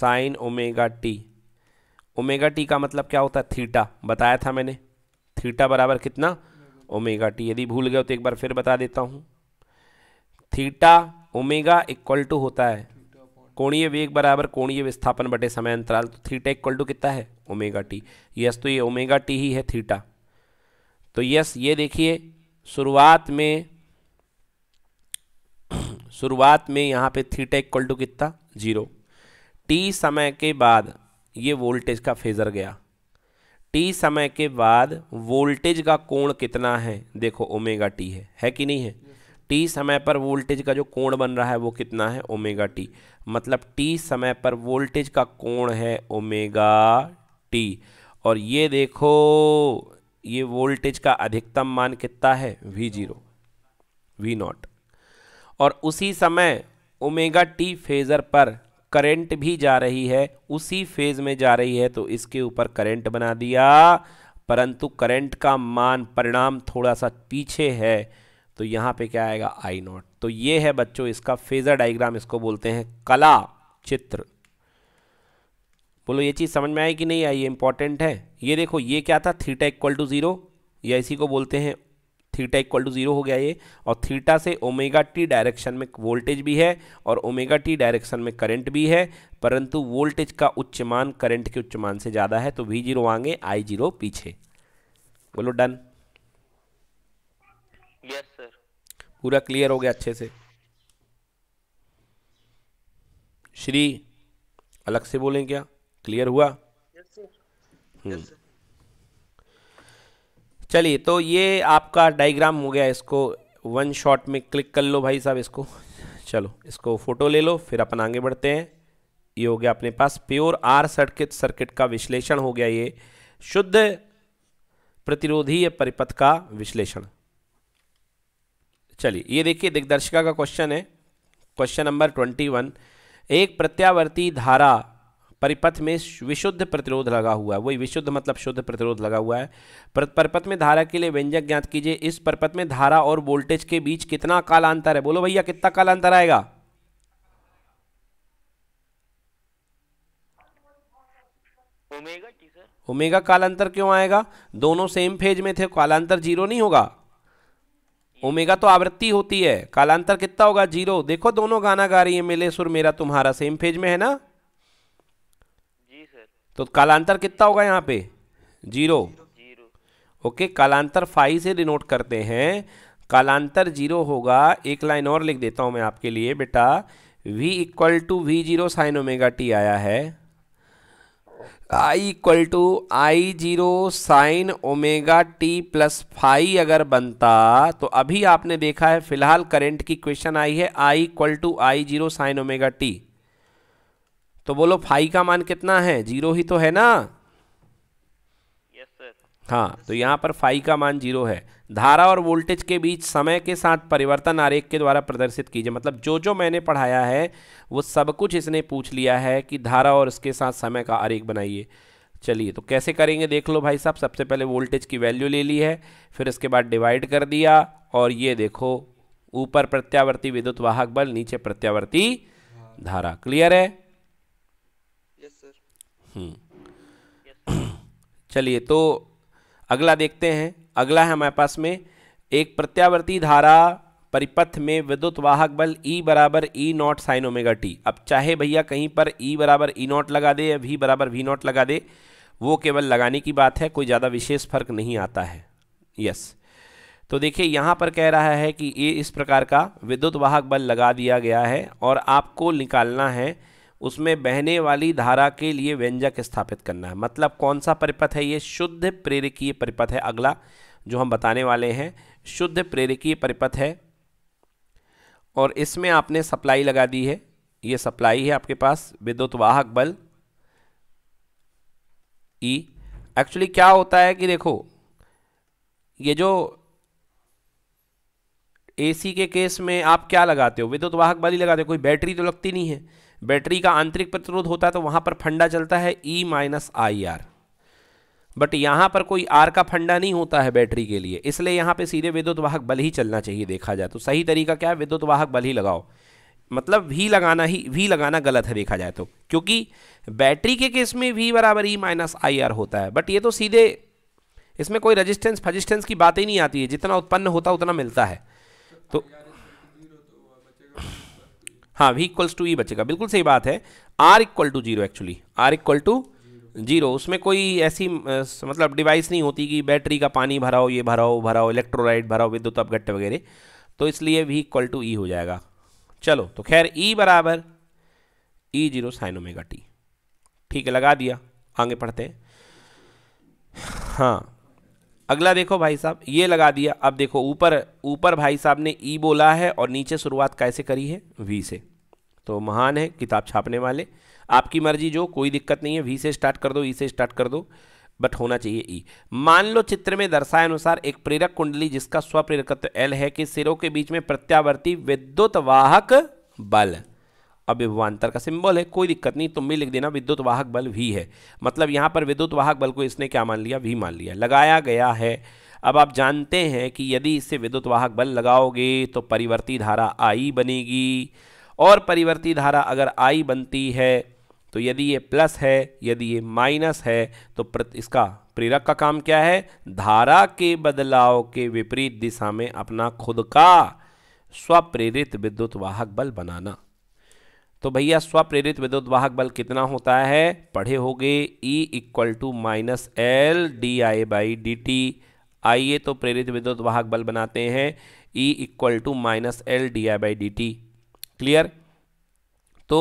sine omega T omega T का मतलब क्या होता है थीटा बताया था मैंने थीटा बराबर कितना ओमेगा टी यदि भूल गए तो एक बार फिर बता देता हूं थीटा ओमेगा इक्वल टू होता है कोणीय वेग बराबर कोणीय विस्थापन बटे समय अंतराल तो थीटा इक्वल टू कितना है ओमेगा टी यस तो ये ओमेगा टी ही है थीटा तो यस ये देखिए शुरुआत में शुरुआत में यहाँ पे थीटा इक्वल टू कितना जीरो टी समय के बाद ये वोल्टेज का फेजर गया टी समय के बाद वोल्टेज का कोण कितना है देखो ओमेगा टी है है कि नहीं है yes. टी समय पर वोल्टेज का जो कोण बन रहा है वो कितना है ओमेगा टी मतलब टी समय पर वोल्टेज का कोण है ओमेगा टी और ये देखो ये वोल्टेज का अधिकतम मान कितना है वी जीरो वी नॉट और उसी समय ओमेगा टी फेज़र पर करंट भी जा रही है उसी फेज़ में जा रही है तो इसके ऊपर करंट बना दिया परंतु करंट का मान परिणाम थोड़ा सा पीछे है तो यहाँ पे क्या आएगा आई नॉट तो ये है बच्चों इसका फेजर डायग्राम इसको बोलते हैं कला चित्र बोलो ये चीज़ समझ में आई कि नहीं आई ये इंपॉर्टेंट है ये देखो ये क्या था थीटा इक्वल टू ज़ीरो या इसी को बोलते हैं थीटा इक्वल टू ज़ीरो हो गया ये और थीटा से ओमेगा टी डायरेक्शन में वोल्टेज भी है और ओमेगा टी डायरेक्शन में करंट भी है परंतु वोल्टेज का उच्च मान करंट के उच्च मान से ज़्यादा है तो वी जीरो आगे आई जीरो पीछे बोलो डन पूरा क्लियर हो गया अच्छे से श्री अलग से बोलें क्या क्लियर हुआ yes, हम्म। चलिए तो ये आपका डायग्राम हो गया इसको वन शॉट में क्लिक कर लो भाई साहब इसको चलो इसको फोटो ले लो फिर अपन आगे बढ़ते हैं ये हो गया अपने पास प्योर आर सर्किट सर्किट का विश्लेषण हो गया ये शुद्ध प्रतिरोधी परिपथ का विश्लेषण चलिए ये देखिए दिग्दर्शिका का क्वेश्चन है क्वेश्चन नंबर ट्वेंटी वन एक प्रत्यावर्ती धारा परिपथ में विशुद्ध प्रतिरोध लगा हुआ है वही विशुद्ध मतलब शुद्ध प्रतिरोध लगा हुआ है परिपथ में धारा के लिए व्यंजक ज्ञात कीजिए इस परपथ में धारा और वोल्टेज के बीच कितना कालांतर है बोलो भैया कितना कालांतर आएगा ओमेगा कालांतर क्यों आएगा दोनों सेम फेज में थे कालांतर जीरो नहीं होगा ओमेगा तो आवृत्ति होती है कालांतर कितना होगा जीरो देखो दोनों गाना गा रही है मिले सुर मेरा तुम्हारा सेम फेज में है ना जी सर तो कालांतर कितना होगा यहाँ पे जीरो ओके कालांतर फाइव से डिनोट करते हैं कालांतर जीरो होगा एक लाइन और लिख देता हूं मैं आपके लिए बेटा V equal to we zero sine omega T आया है I equal to I zero sine omega T plus five अगर बनता तो अभी आपने देखा है फिलहाल करंट की क्वेश्चन आई है I equal to I zero sine omega T तो बोलो फाइव का मान कितना है जीरो ही तो है ना yes, सर हाँ तो यहां पर फाइव का मान जीरो है धारा और वोल्टेज के बीच समय के साथ परिवर्तन आरेख के द्वारा प्रदर्शित कीजिए मतलब जो जो मैंने पढ़ाया है वो सब कुछ इसने पूछ लिया है कि धारा और इसके साथ समय का आरेख बनाइए चलिए तो कैसे करेंगे देख लो भाई साहब सबसे पहले वोल्टेज की वैल्यू ले ली है फिर इसके बाद डिवाइड कर दिया और ये देखो ऊपर प्रत्यावर्ती विद्युत वाहक बल नीचे प्रत्यावर्ती धारा क्लियर है यस सर हम्म। चलिए तो अगला देखते हैं अगला है हमारे पास में एक प्रत्यावर्ती धारा परिपथ में विद्युत वाहक बल E बराबर E not sine omega T अब चाहे भैया कहीं पर E बराबर ई नॉट लगा दे या V बराबर वी नॉट लगा दे वो केवल लगाने की बात है कोई ज़्यादा विशेष फर्क नहीं आता है यस तो देखिए यहाँ पर कह रहा है कि ये इस प्रकार का विद्युत वाहक बल लगा दिया गया है और आपको निकालना है उसमें बहने वाली धारा के लिए व्यंजक स्थापित करना है मतलब कौन सा परिपथ है ये शुद्ध प्रेरकीय परिपथ है अगला जो हम बताने वाले हैं शुद्ध प्रेरकीय परिपथ है और इसमें आपने सप्लाई लगा दी है ये सप्लाई है आपके पास विद्युत वाहक बल ई एक्चुअली क्या होता है कि देखो ये जो एसी के केस में आप क्या लगाते हो विद्युत वाहक बल ही लगाते हो कोई बैटरी तो लगती नहीं है बैटरी का आंतरिक प्रतिरोध होता है तो वहां पर फंडा चलता है E minus I R but यहाँ पर कोई आर का फंडा नहीं होता है बैटरी के लिए इसलिए यहाँ पे सीधे विद्युत वाहक बल ही चलना चाहिए देखा जाए तो सही तरीका क्या है विद्युत वाहक बल ही लगाओ मतलब वी लगाना ही वी लगाना गलत है देखा जाए तो क्योंकि बैटरी के केस में वी बराबर E e minus I R होता है बट ये तो सीधे इसमें कोई रजिस्टेंस फजिस्टेंस की बात ही नहीं आती है जितना उत्पन्न होता उतना मिलता है तो हाँ वी इक्वल्स टू ई बचेगा बिल्कुल सही बात है R equal to zero actually R equal to zero उसमें कोई ऐसी मतलब डिवाइस नहीं होती कि बैटरी का पानी भराओ ये भराओ भराओ इलेक्ट्रोलाइट भराओ विद्युत अपघट्ट वगैरह तो इसलिए भी इक्वल टू ई हो जाएगा चलो तो खैर ई e बराबर E e zero sine omega T ठीक है लगा दिया आगे पढ़ते हैं हाँ अगला देखो भाई साहब ये लगा दिया अब देखो ऊपर ऊपर भाई साहब ने ई e बोला है और नीचे शुरुआत कैसे करी है वी से तो महान है किताब छापने वाले आपकी मर्जी जो कोई दिक्कत नहीं है वी से स्टार्ट कर दो ई e से स्टार्ट कर दो बट होना चाहिए ई e. मान लो चित्र में दर्शाए अनुसार एक प्रेरक कुंडली जिसका स्वप्रेरकत्व एल है कि सिरों के बीच में प्रत्यावर्ती विद्युत वाहक बल अब विभवान्तर का सिंबल है कोई दिक्कत नहीं तुम भी लिख देना विद्युत वाहक बल भी है मतलब यहाँ पर विद्युत वाहक बल को इसने क्या मान लिया भी मान लिया लगाया गया है अब आप जानते हैं कि यदि इससे विद्युत वाहक बल लगाओगे तो परिवर्ती धारा आई बनेगी और परिवर्ती धारा अगर आई बनती है तो यदि ये प्लस है यदि ये माइनस है तो इसका प्रेरक का काम क्या है धारा के बदलाव के विपरीत दिशा में अपना खुद का स्वप्रेरित विद्युत वाहक बल बनाना तो भैया स्वप्रेरित विद्युत वाहक बल कितना होता है पढ़े हो गए E equal to minus L D I by D T आइए तो प्रेरित विद्युत वाहक बल बनाते हैं E equal to minus L D I by D T clear तो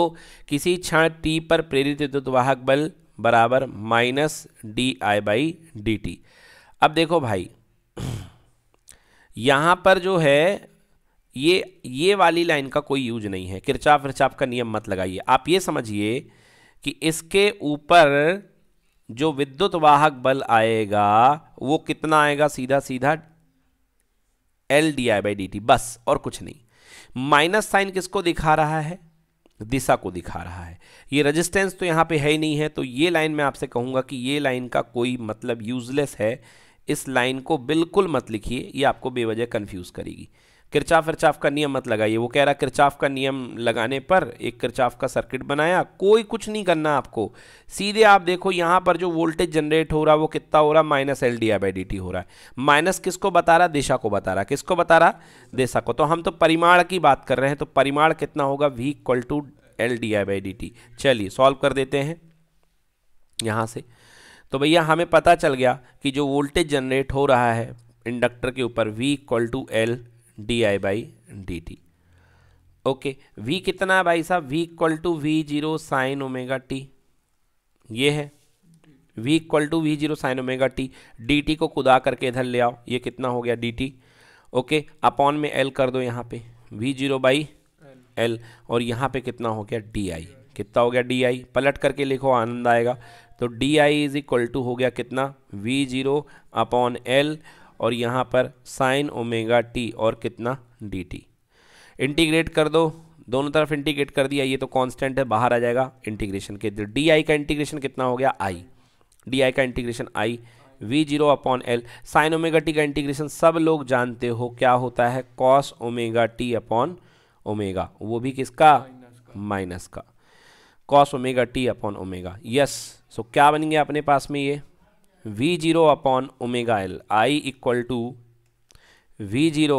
किसी क्षण टी पर प्रेरित विद्युत वाहक बल बराबर minus D I by D T अब देखो भाई यहाँ पर जो है ये ये वाली लाइन का कोई यूज नहीं है किरचाप विरचाप का नियम मत लगाइए आप ये समझिए कि इसके ऊपर जो विद्युत वाहक बल आएगा वो कितना आएगा सीधा सीधा L D I by D T बस और कुछ नहीं माइनस साइन किसको दिखा रहा है दिशा को दिखा रहा है ये रेजिस्टेंस तो यहाँ पे है ही नहीं है तो ये लाइन मैं आपसे कहूँगा कि ये लाइन का कोई मतलब यूजलेस है इस लाइन को बिल्कुल मत लिखिए ये आपको बेवजह कन्फ्यूज़ करेगी किरचाफ विरचाफ का नियम मत लगाइए वो कह रहा किरचाफ का नियम लगाने पर एक किरचाफ का सर्किट बनाया कोई कुछ नहीं करना आपको सीधे आप देखो यहाँ पर जो वोल्टेज जनरेट हो रहा है वो कितना हो रहा minus L D by D हो रहा है माइनस किसको बता रहा दिशा को बता रहा किसको बता रहा दिशा को तो हम तो परिमाण की बात कर रहे हैं तो परिमाण कितना होगा V equal to L D by D चलिए सॉल्व कर देते हैं यहाँ से तो भैया हमें पता चल गया कि जो वोल्टेज जनरेट हो रहा है इंडक्टर के ऊपर V equal to L D I by D T okay V कितना है भाई साहब V equal to we zero sine omega T ये है V equal to we zero sine omega T D T को कुदा करके इधर ले आओ ये कितना हो गया डी टी ओके अपॉन में एल कर दो यहाँ पे वी जीरो बाई एल और यहाँ पे कितना हो गया डी आई कितना हो गया डी आई पलट करके लिखो आनंद आएगा तो D I is equal to हो गया कितना वी जीरो अपॉन एल और यहाँ पर साइन ओमेगा टी और कितना डी टी इंटीग्रेट कर दो दोनों तरफ इंटीग्रेट कर दिया ये तो कांस्टेंट है बाहर आ जाएगा इंटीग्रेशन के डी तो आई का इंटीग्रेशन कितना हो गया आई डी आई का integration I V zero upon L sine omega T का इंटीग्रेशन सब लोग जानते हो क्या होता है cos omega T upon omega वो भी किसका माइनस का cos omega T upon omega yes so क्या बन गया अपने पास में ये V zero upon omega L I equal to we zero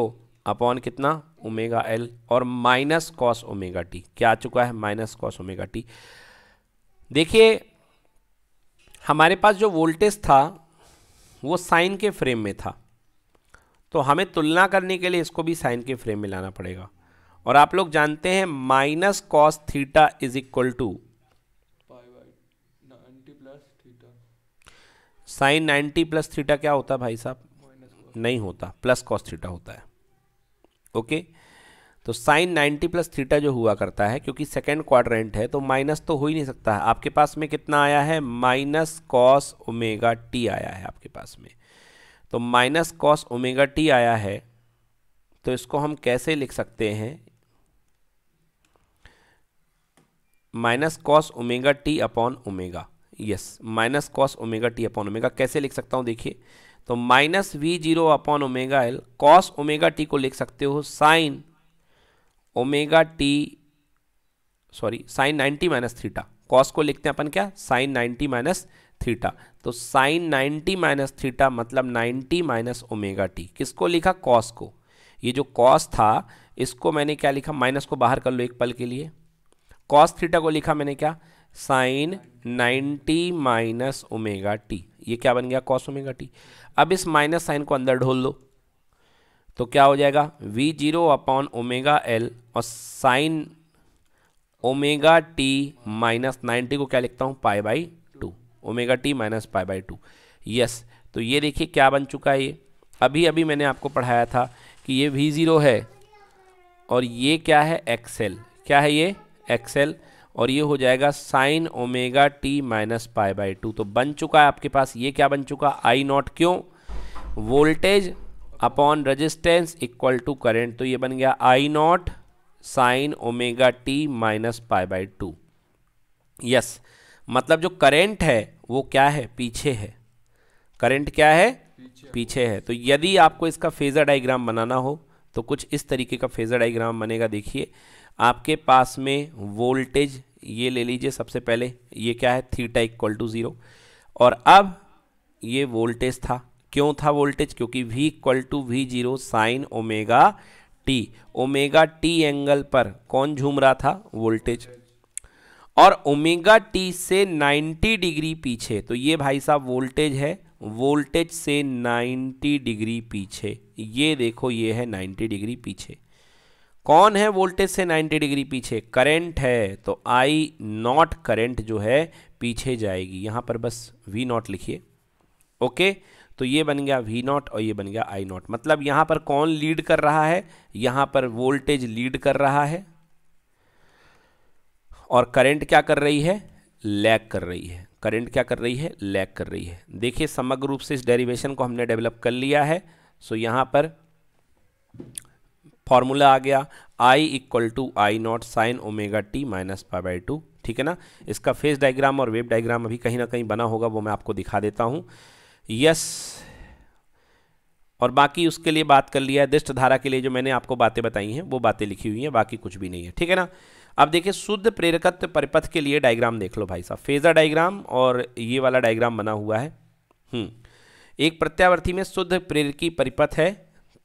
upon कितना ओमेगा एल और माइनस कॉस ओमेगा टी क्या आ चुका है माइनस कॉस ओमेगा टी देखिए हमारे पास जो वोल्टेज था वो साइन के फ्रेम में था तो हमें तुलना करने के लिए इसको भी साइन के फ्रेम में लाना पड़ेगा और आप लोग जानते हैं minus cos theta is equal to sine ninety plus theta क्या होता है भाई साहब नहीं होता प्लस कॉस थीटा होता है ओके तो साइन नाइन्टी प्लस थीटा जो हुआ करता है क्योंकि सेकेंड क्वाड्रेंट है तो माइनस तो हो ही नहीं सकता है आपके पास में कितना आया है माइनस कॉस ओमेगा टी आया है आपके पास में तो माइनस कॉस ओमेगा टी आया है तो इसको हम कैसे लिख सकते हैं minus cos omega T upon omega yes minus cos omega T upon omega कैसे लिख सकता हूँ देखिए तो minus V zero upon omega L cos omega T को लिख सकते हो sine omega T sorry sine 90 minus theta cos को लिखते हैं अपन क्या साइन 90 माइनस थीटा तो साइन 90 माइनस थीटा मतलब 90 माइनस ओमेगा टी किसको लिखा कॉस को ये जो कॉस था इसको मैंने क्या लिखा माइनस को बाहर कर लो एक पल के लिए कॉस थीटा को लिखा मैंने क्या साइन 90 माइनस ओमेगा टी ये क्या बन गया कॉस ओमेगा टी अब इस माइनस साइन को अंदर ढोल लो तो क्या हो जाएगा V zero upon omega L और sine omega T minus ninety को क्या लिखता हूँ pi by two omega T minus pi by two yes तो ये देखिए क्या बन चुका है ये अभी अभी मैंने आपको पढ़ाया था कि ये वी ज़ीरो है और ये क्या है एक्सेल क्या है ये एक्सेल और ये हो जाएगा sine omega T minus pi by two तो बन चुका है आपके पास ये क्या बन चुका आई नॉट क्यों voltage upon resistance equal to current तो ये बन गया I not sine omega T minus pi by two yes मतलब जो करेंट है वो क्या है पीछे है करेंट क्या है पीछे, पीछे है तो यदि आपको इसका फेज़र डायग्राम बनाना हो तो कुछ इस तरीके का फेज़र डायग्राम बनेगा देखिए आपके पास में वोल्टेज ये ले लीजिए सबसे पहले ये क्या है थीटा इक्वल टू ज़ीरो और अब ये वोल्टेज था क्यों था वोल्टेज क्योंकि v equal to we zero sine omega T omega T angle पर कौन झूम रहा था वोल्टेज और ओमेगा टी से 90 डिग्री पीछे तो ये भाई साहब वोल्टेज है वोल्टेज से 90 डिग्री पीछे ये देखो ये है 90 डिग्री पीछे कौन है वोल्टेज से 90 डिग्री पीछे करंट है तो आई नॉट करंट जो है पीछे जाएगी यहां पर बस वी नॉट लिखिए ओके तो ये बन गया वी नॉट और ये बन गया आई नॉट मतलब यहां पर कौन लीड कर रहा है यहां पर वोल्टेज लीड कर रहा है और करंट क्या कर रही है लैग कर रही है करंट क्या कर रही है लैग कर रही है देखिए समग्र रूप से इस डेरिवेशन को हमने डेवलप कर लिया है सो यहां पर फॉर्मूला आ गया I equal to I not sine omega T minus pi by two ठीक है ना इसका फेस डायग्राम और वेब डायग्राम अभी कहीं ना कहीं बना होगा वो मैं आपको दिखा देता हूँ यस और बाकी उसके लिए बात कर लिया है दृष्ट धारा के लिए जो मैंने आपको बातें बताई हैं वो बातें लिखी हुई हैं बाकी कुछ भी नहीं है ठीक है ना अब देखिए शुद्ध प्रेरकत्व परिपथ के लिए डायग्राम देख लो भाई साहब फेजर डायग्राम और ये वाला डायग्राम बना हुआ है हम्म, एक प्रत्यावर्ती में शुद्ध प्रेरकी परिपथ है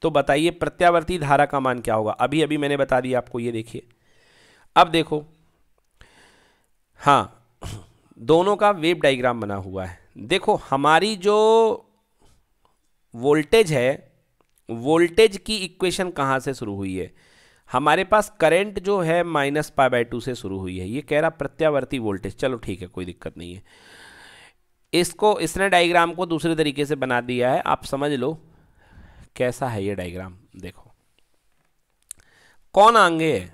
तो बताइए प्रत्यावर्ती धारा का मान क्या होगा अभी अभी मैंने बता दिया आपको ये देखिए अब देखो हाँ दोनों का वेव डाइग्राम बना हुआ है देखो हमारी जो वोल्टेज है वोल्टेज की इक्वेशन कहाँ से शुरू हुई है हमारे पास करंट जो है माइनस पा बाई टू से शुरू हुई है ये कह रहा प्रत्यावर्ती वोल्टेज चलो ठीक है कोई दिक्कत नहीं है इसको इसने डायग्राम को दूसरे तरीके से बना दिया है आप समझ लो कैसा है ये डायग्राम देखो कौन आगे है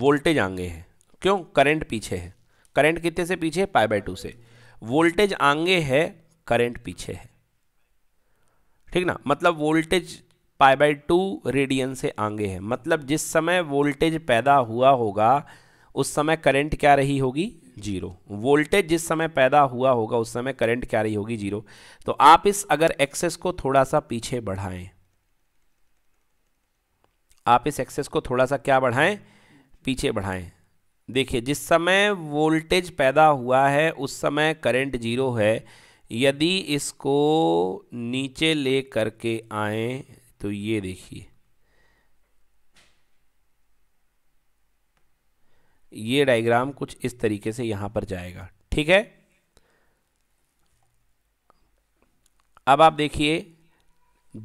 वोल्टेज आगे है क्यों करंट पीछे है करंट कितने से पीछे है पाई बाय टू से वोल्टेज आगे है करंट पीछे है ठीक ना मतलब voltage pi by two radian से आगे है मतलब जिस समय वोल्टेज पैदा हुआ होगा उस समय करंट क्या रही होगी जीरो वोल्टेज जिस समय पैदा हुआ होगा उस समय करंट क्या रही होगी जीरो तो आप इस अगर एक्सेस को थोड़ा सा पीछे बढ़ाएं आप इस एक्सेस को थोड़ा सा क्या बढ़ाएं पीछे बढ़ाएं देखिए जिस समय वोल्टेज पैदा हुआ है उस समय करंट जीरो है यदि इसको नीचे ले करके आए तो ये देखिए ये डायग्राम कुछ इस तरीके से यहां पर जाएगा ठीक है अब आप देखिए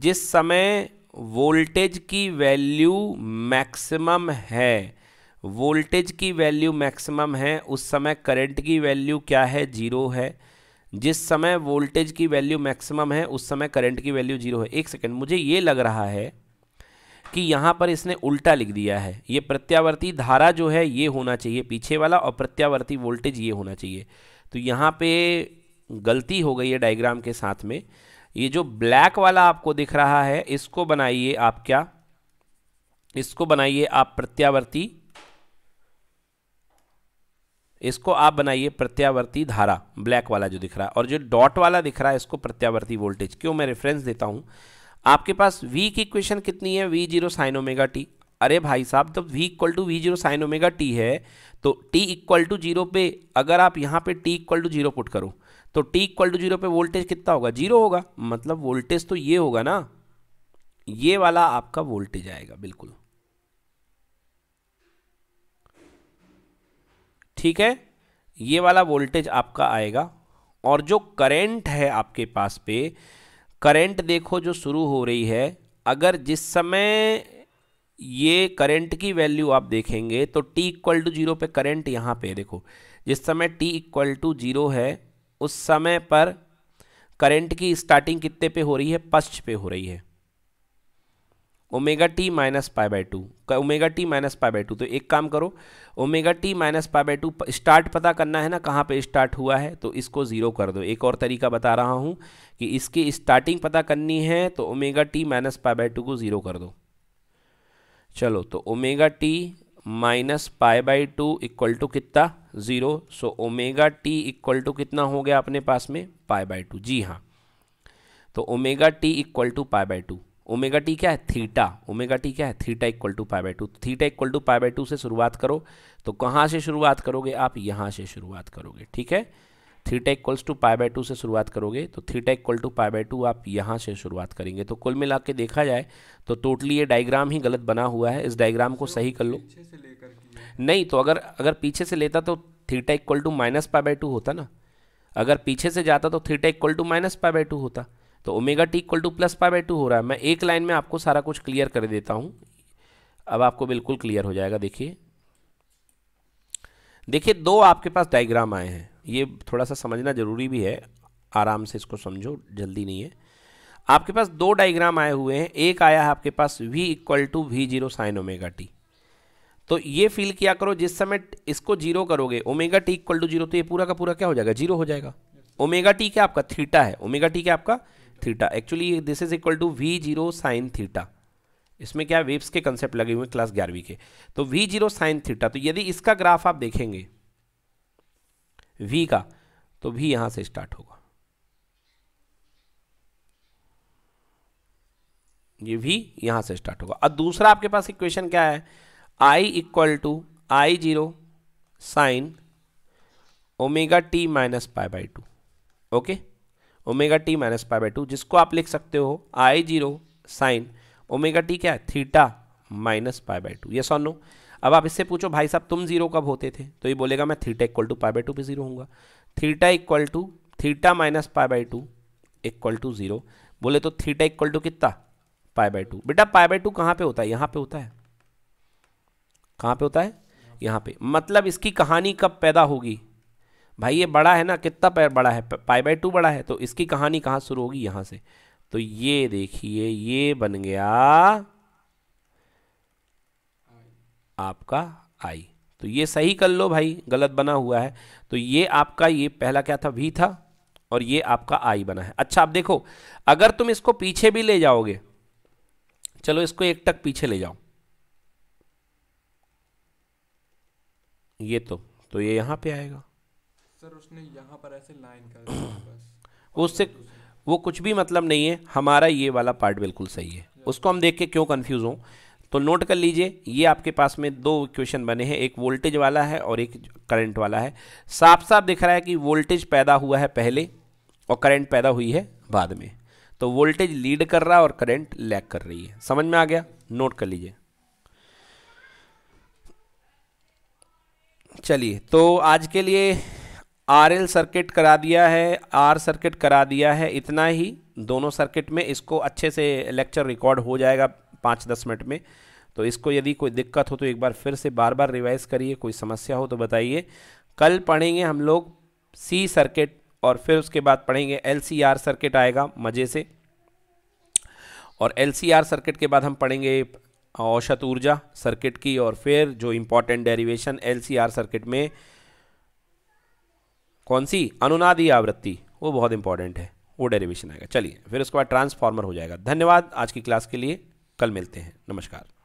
जिस समय वोल्टेज की वैल्यू मैक्सिमम है वोल्टेज की वैल्यू मैक्सिमम है उस समय करंट की वैल्यू क्या है जीरो है जिस समय वोल्टेज की वैल्यू मैक्सिमम है उस समय करंट की वैल्यू जीरो है एक सेकेंड मुझे ये लग रहा है कि यहाँ पर इसने उल्टा लिख दिया है ये प्रत्यावर्ती धारा जो है ये होना चाहिए पीछे वाला और प्रत्यावर्ती वोल्टेज ये होना चाहिए तो यहाँ पे गलती हो गई है डायग्राम के साथ में ये जो ब्लैक वाला आपको दिख रहा है इसको बनाइए आप क्या इसको बनाइए आप प्रत्यावर्ती इसको आप बनाइए प्रत्यावर्ती धारा ब्लैक वाला जो दिख रहा है और जो डॉट वाला दिख रहा है इसको प्रत्यावर्ती वोल्टेज क्यों मैं रेफरेंस देता हूं आपके पास v की इक्वेशन कितनी है V zero sine omega T अरे भाई साहब जब V equal to we zero sine omega T है तो टी इक्वल टू जीरो पे अगर आप यहां पे T equal to zero put करो तो t इक्वल टू जीरो पे वोल्टेज कितना होगा जीरो होगा मतलब वोल्टेज तो ये होगा ना ये वाला आपका वोल्टेज आएगा बिल्कुल ठीक है ये वाला वोल्टेज आपका आएगा और जो करेंट है आपके पास पे करेंट देखो जो शुरू हो रही है अगर जिस समय ये करंट की वैल्यू आप देखेंगे तो टी इक्वल टू जीरो पे करंट यहाँ पे देखो जिस समय टी इक्वल टू जीरो है उस समय पर करंट की स्टार्टिंग कितने पे हो रही है पश्च पे हो रही है omega T minus pi by two omega T minus pi by two तो एक काम करो omega T minus pi by two start पता करना है ना कहाँ पे स्टार्ट हुआ है तो इसको ज़ीरो कर दो एक और तरीका बता रहा हूँ कि इसकी स्टार्टिंग पता करनी है तो omega T minus pi by two को ज़ीरो कर दो चलो तो omega T minus pi by two equal to कितना zero so omega t equal to कितना हो गया अपने पास में पाई बाई टू जी हाँ तो omega t equal to pi by two omega T क्या है थीटा ओमेगा टी क्या है theta equal to pi by two theta equal to pi by two से शुरुआत करो तो कहाँ से शुरुआत करोगे आप यहाँ से शुरुआत करोगे ठीक है theta equals to pi by two से शुरुआत करोगे तो theta equal to pi by two आप यहाँ से शुरुआत करेंगे तो कुल मिला के देखा जाए तो टोटली ये डायग्राम ही गलत बना हुआ है इस डायग्राम को सही कर लो नहीं तो अगर अगर पीछे से लेता तो theta equal to minus pi by two होता ना अगर पीछे से जाता तो theta equal to minus pi by two होता तो omega t equal to plus pi by two हो रहा है मैं एक लाइन में आपको सारा कुछ क्लियर कर देता हूँ अब आपको बिल्कुल क्लियर हो जाएगा देखिए देखिए दो आपके पास डायग्राम आए हैं ये थोड़ा सा समझना ज़रूरी भी है आराम से इसको समझो जल्दी नहीं है आपके पास दो डायग्राम आए हुए हैं एक आया है आपके पास v equal to we zero sine omega T तो ये फील किया करो जिस समय इसको जीरो करोगे omega t equal to zero तो ये पूरा का पूरा क्या हो जाएगा जीरो हो जाएगा ओमेगा टी क्या आपका थीटा है ओमेगा टी क्या आपका theta actually this is equal to we zero sine theta इसमें क्या वेव्स के कंसेप्ट लगे हुए क्लास ग्यारहवीं के तो वी जीरो साइन थीटा तो यदि इसका ग्राफ आप देखेंगे वी का तो भी यहां से स्टार्ट होगा ये भी यहां से स्टार्ट होगा अब दूसरा आपके पास इक्वेशन क्या है I equal to I zero sine omega T minus pi by two okay omega T minus pi by two जिसको आप लिख सकते हो I zero sine omega T क्या है theta minus pi by two ये सोनो अब आप इससे पूछो भाई साहब तुम जीरो कब होते थे तो ये बोलेगा मैं theta equal to pi by two पर जीरो हूँ theta equal to theta minus pi by two equal to zero बोले तो थीटा इक्वल टू कितना पाई बाई टू बेटा पाई बाई टू कहाँ पर होता है यहाँ पे होता है कहाँ पर होता है यहाँ पे मतलब इसकी कहानी कब पैदा होगी भाई ये बड़ा है ना कितना पैर बड़ा है पाई बाई टू बड़ा है तो इसकी कहानी कहाँ शुरू होगी यहाँ से तो ये देखिए ये बन गया आपका आई तो ये सही कर लो भाई गलत बना हुआ है तो ये आपका ये पहला क्या था वी था और ये आपका आई बना है अच्छा आप देखो अगर तुम इसको पीछे भी ले जाओगे चलो इसको एक टक पीछे ले जाओ ये तो तो ये यहां पे आएगा सर उसने यहां पर ऐसे लाइन कर बस उससे वो कुछ भी मतलब नहीं है हमारा ये वाला पार्ट बिल्कुल सही है उसको हम देख के क्यों कंफ्यूज हूं तो नोट कर लीजिए ये आपके पास में दो क्वेश्चन बने हैं एक वोल्टेज वाला है और एक करंट वाला है साफ साफ दिख रहा है कि वोल्टेज पैदा हुआ है पहले और करंट पैदा हुई है बाद में तो वोल्टेज लीड कर रहा है और करंट लैग कर रही है समझ में आ गया नोट कर लीजिए चलिए तो आज के लिए आर एल सर्किट करा दिया है आर सर्किट करा दिया है इतना ही दोनों सर्किट में इसको अच्छे से लेक्चर रिकॉर्ड हो जाएगा पाँच दस मिनट में तो इसको यदि कोई दिक्कत हो तो एक बार फिर से बार बार रिवाइज़ करिए कोई समस्या हो तो बताइए कल पढ़ेंगे हम लोग सी सर्किट और फिर उसके बाद पढ़ेंगे एल सर्किट आएगा मज़े से और एल सर्किट के बाद हम पढ़ेंगे औसत ऊर्जा सर्किट की और फिर जो इम्पोर्टेंट डेरिवेशन एल सर्किट में कौन सी अनुनादी आवृत्ति वो बहुत इंपॉर्टेंट है वो डेरिवेशन आएगा चलिए फिर उसके बाद ट्रांसफार्मर हो जाएगा धन्यवाद आज की क्लास के लिए कल मिलते हैं नमस्कार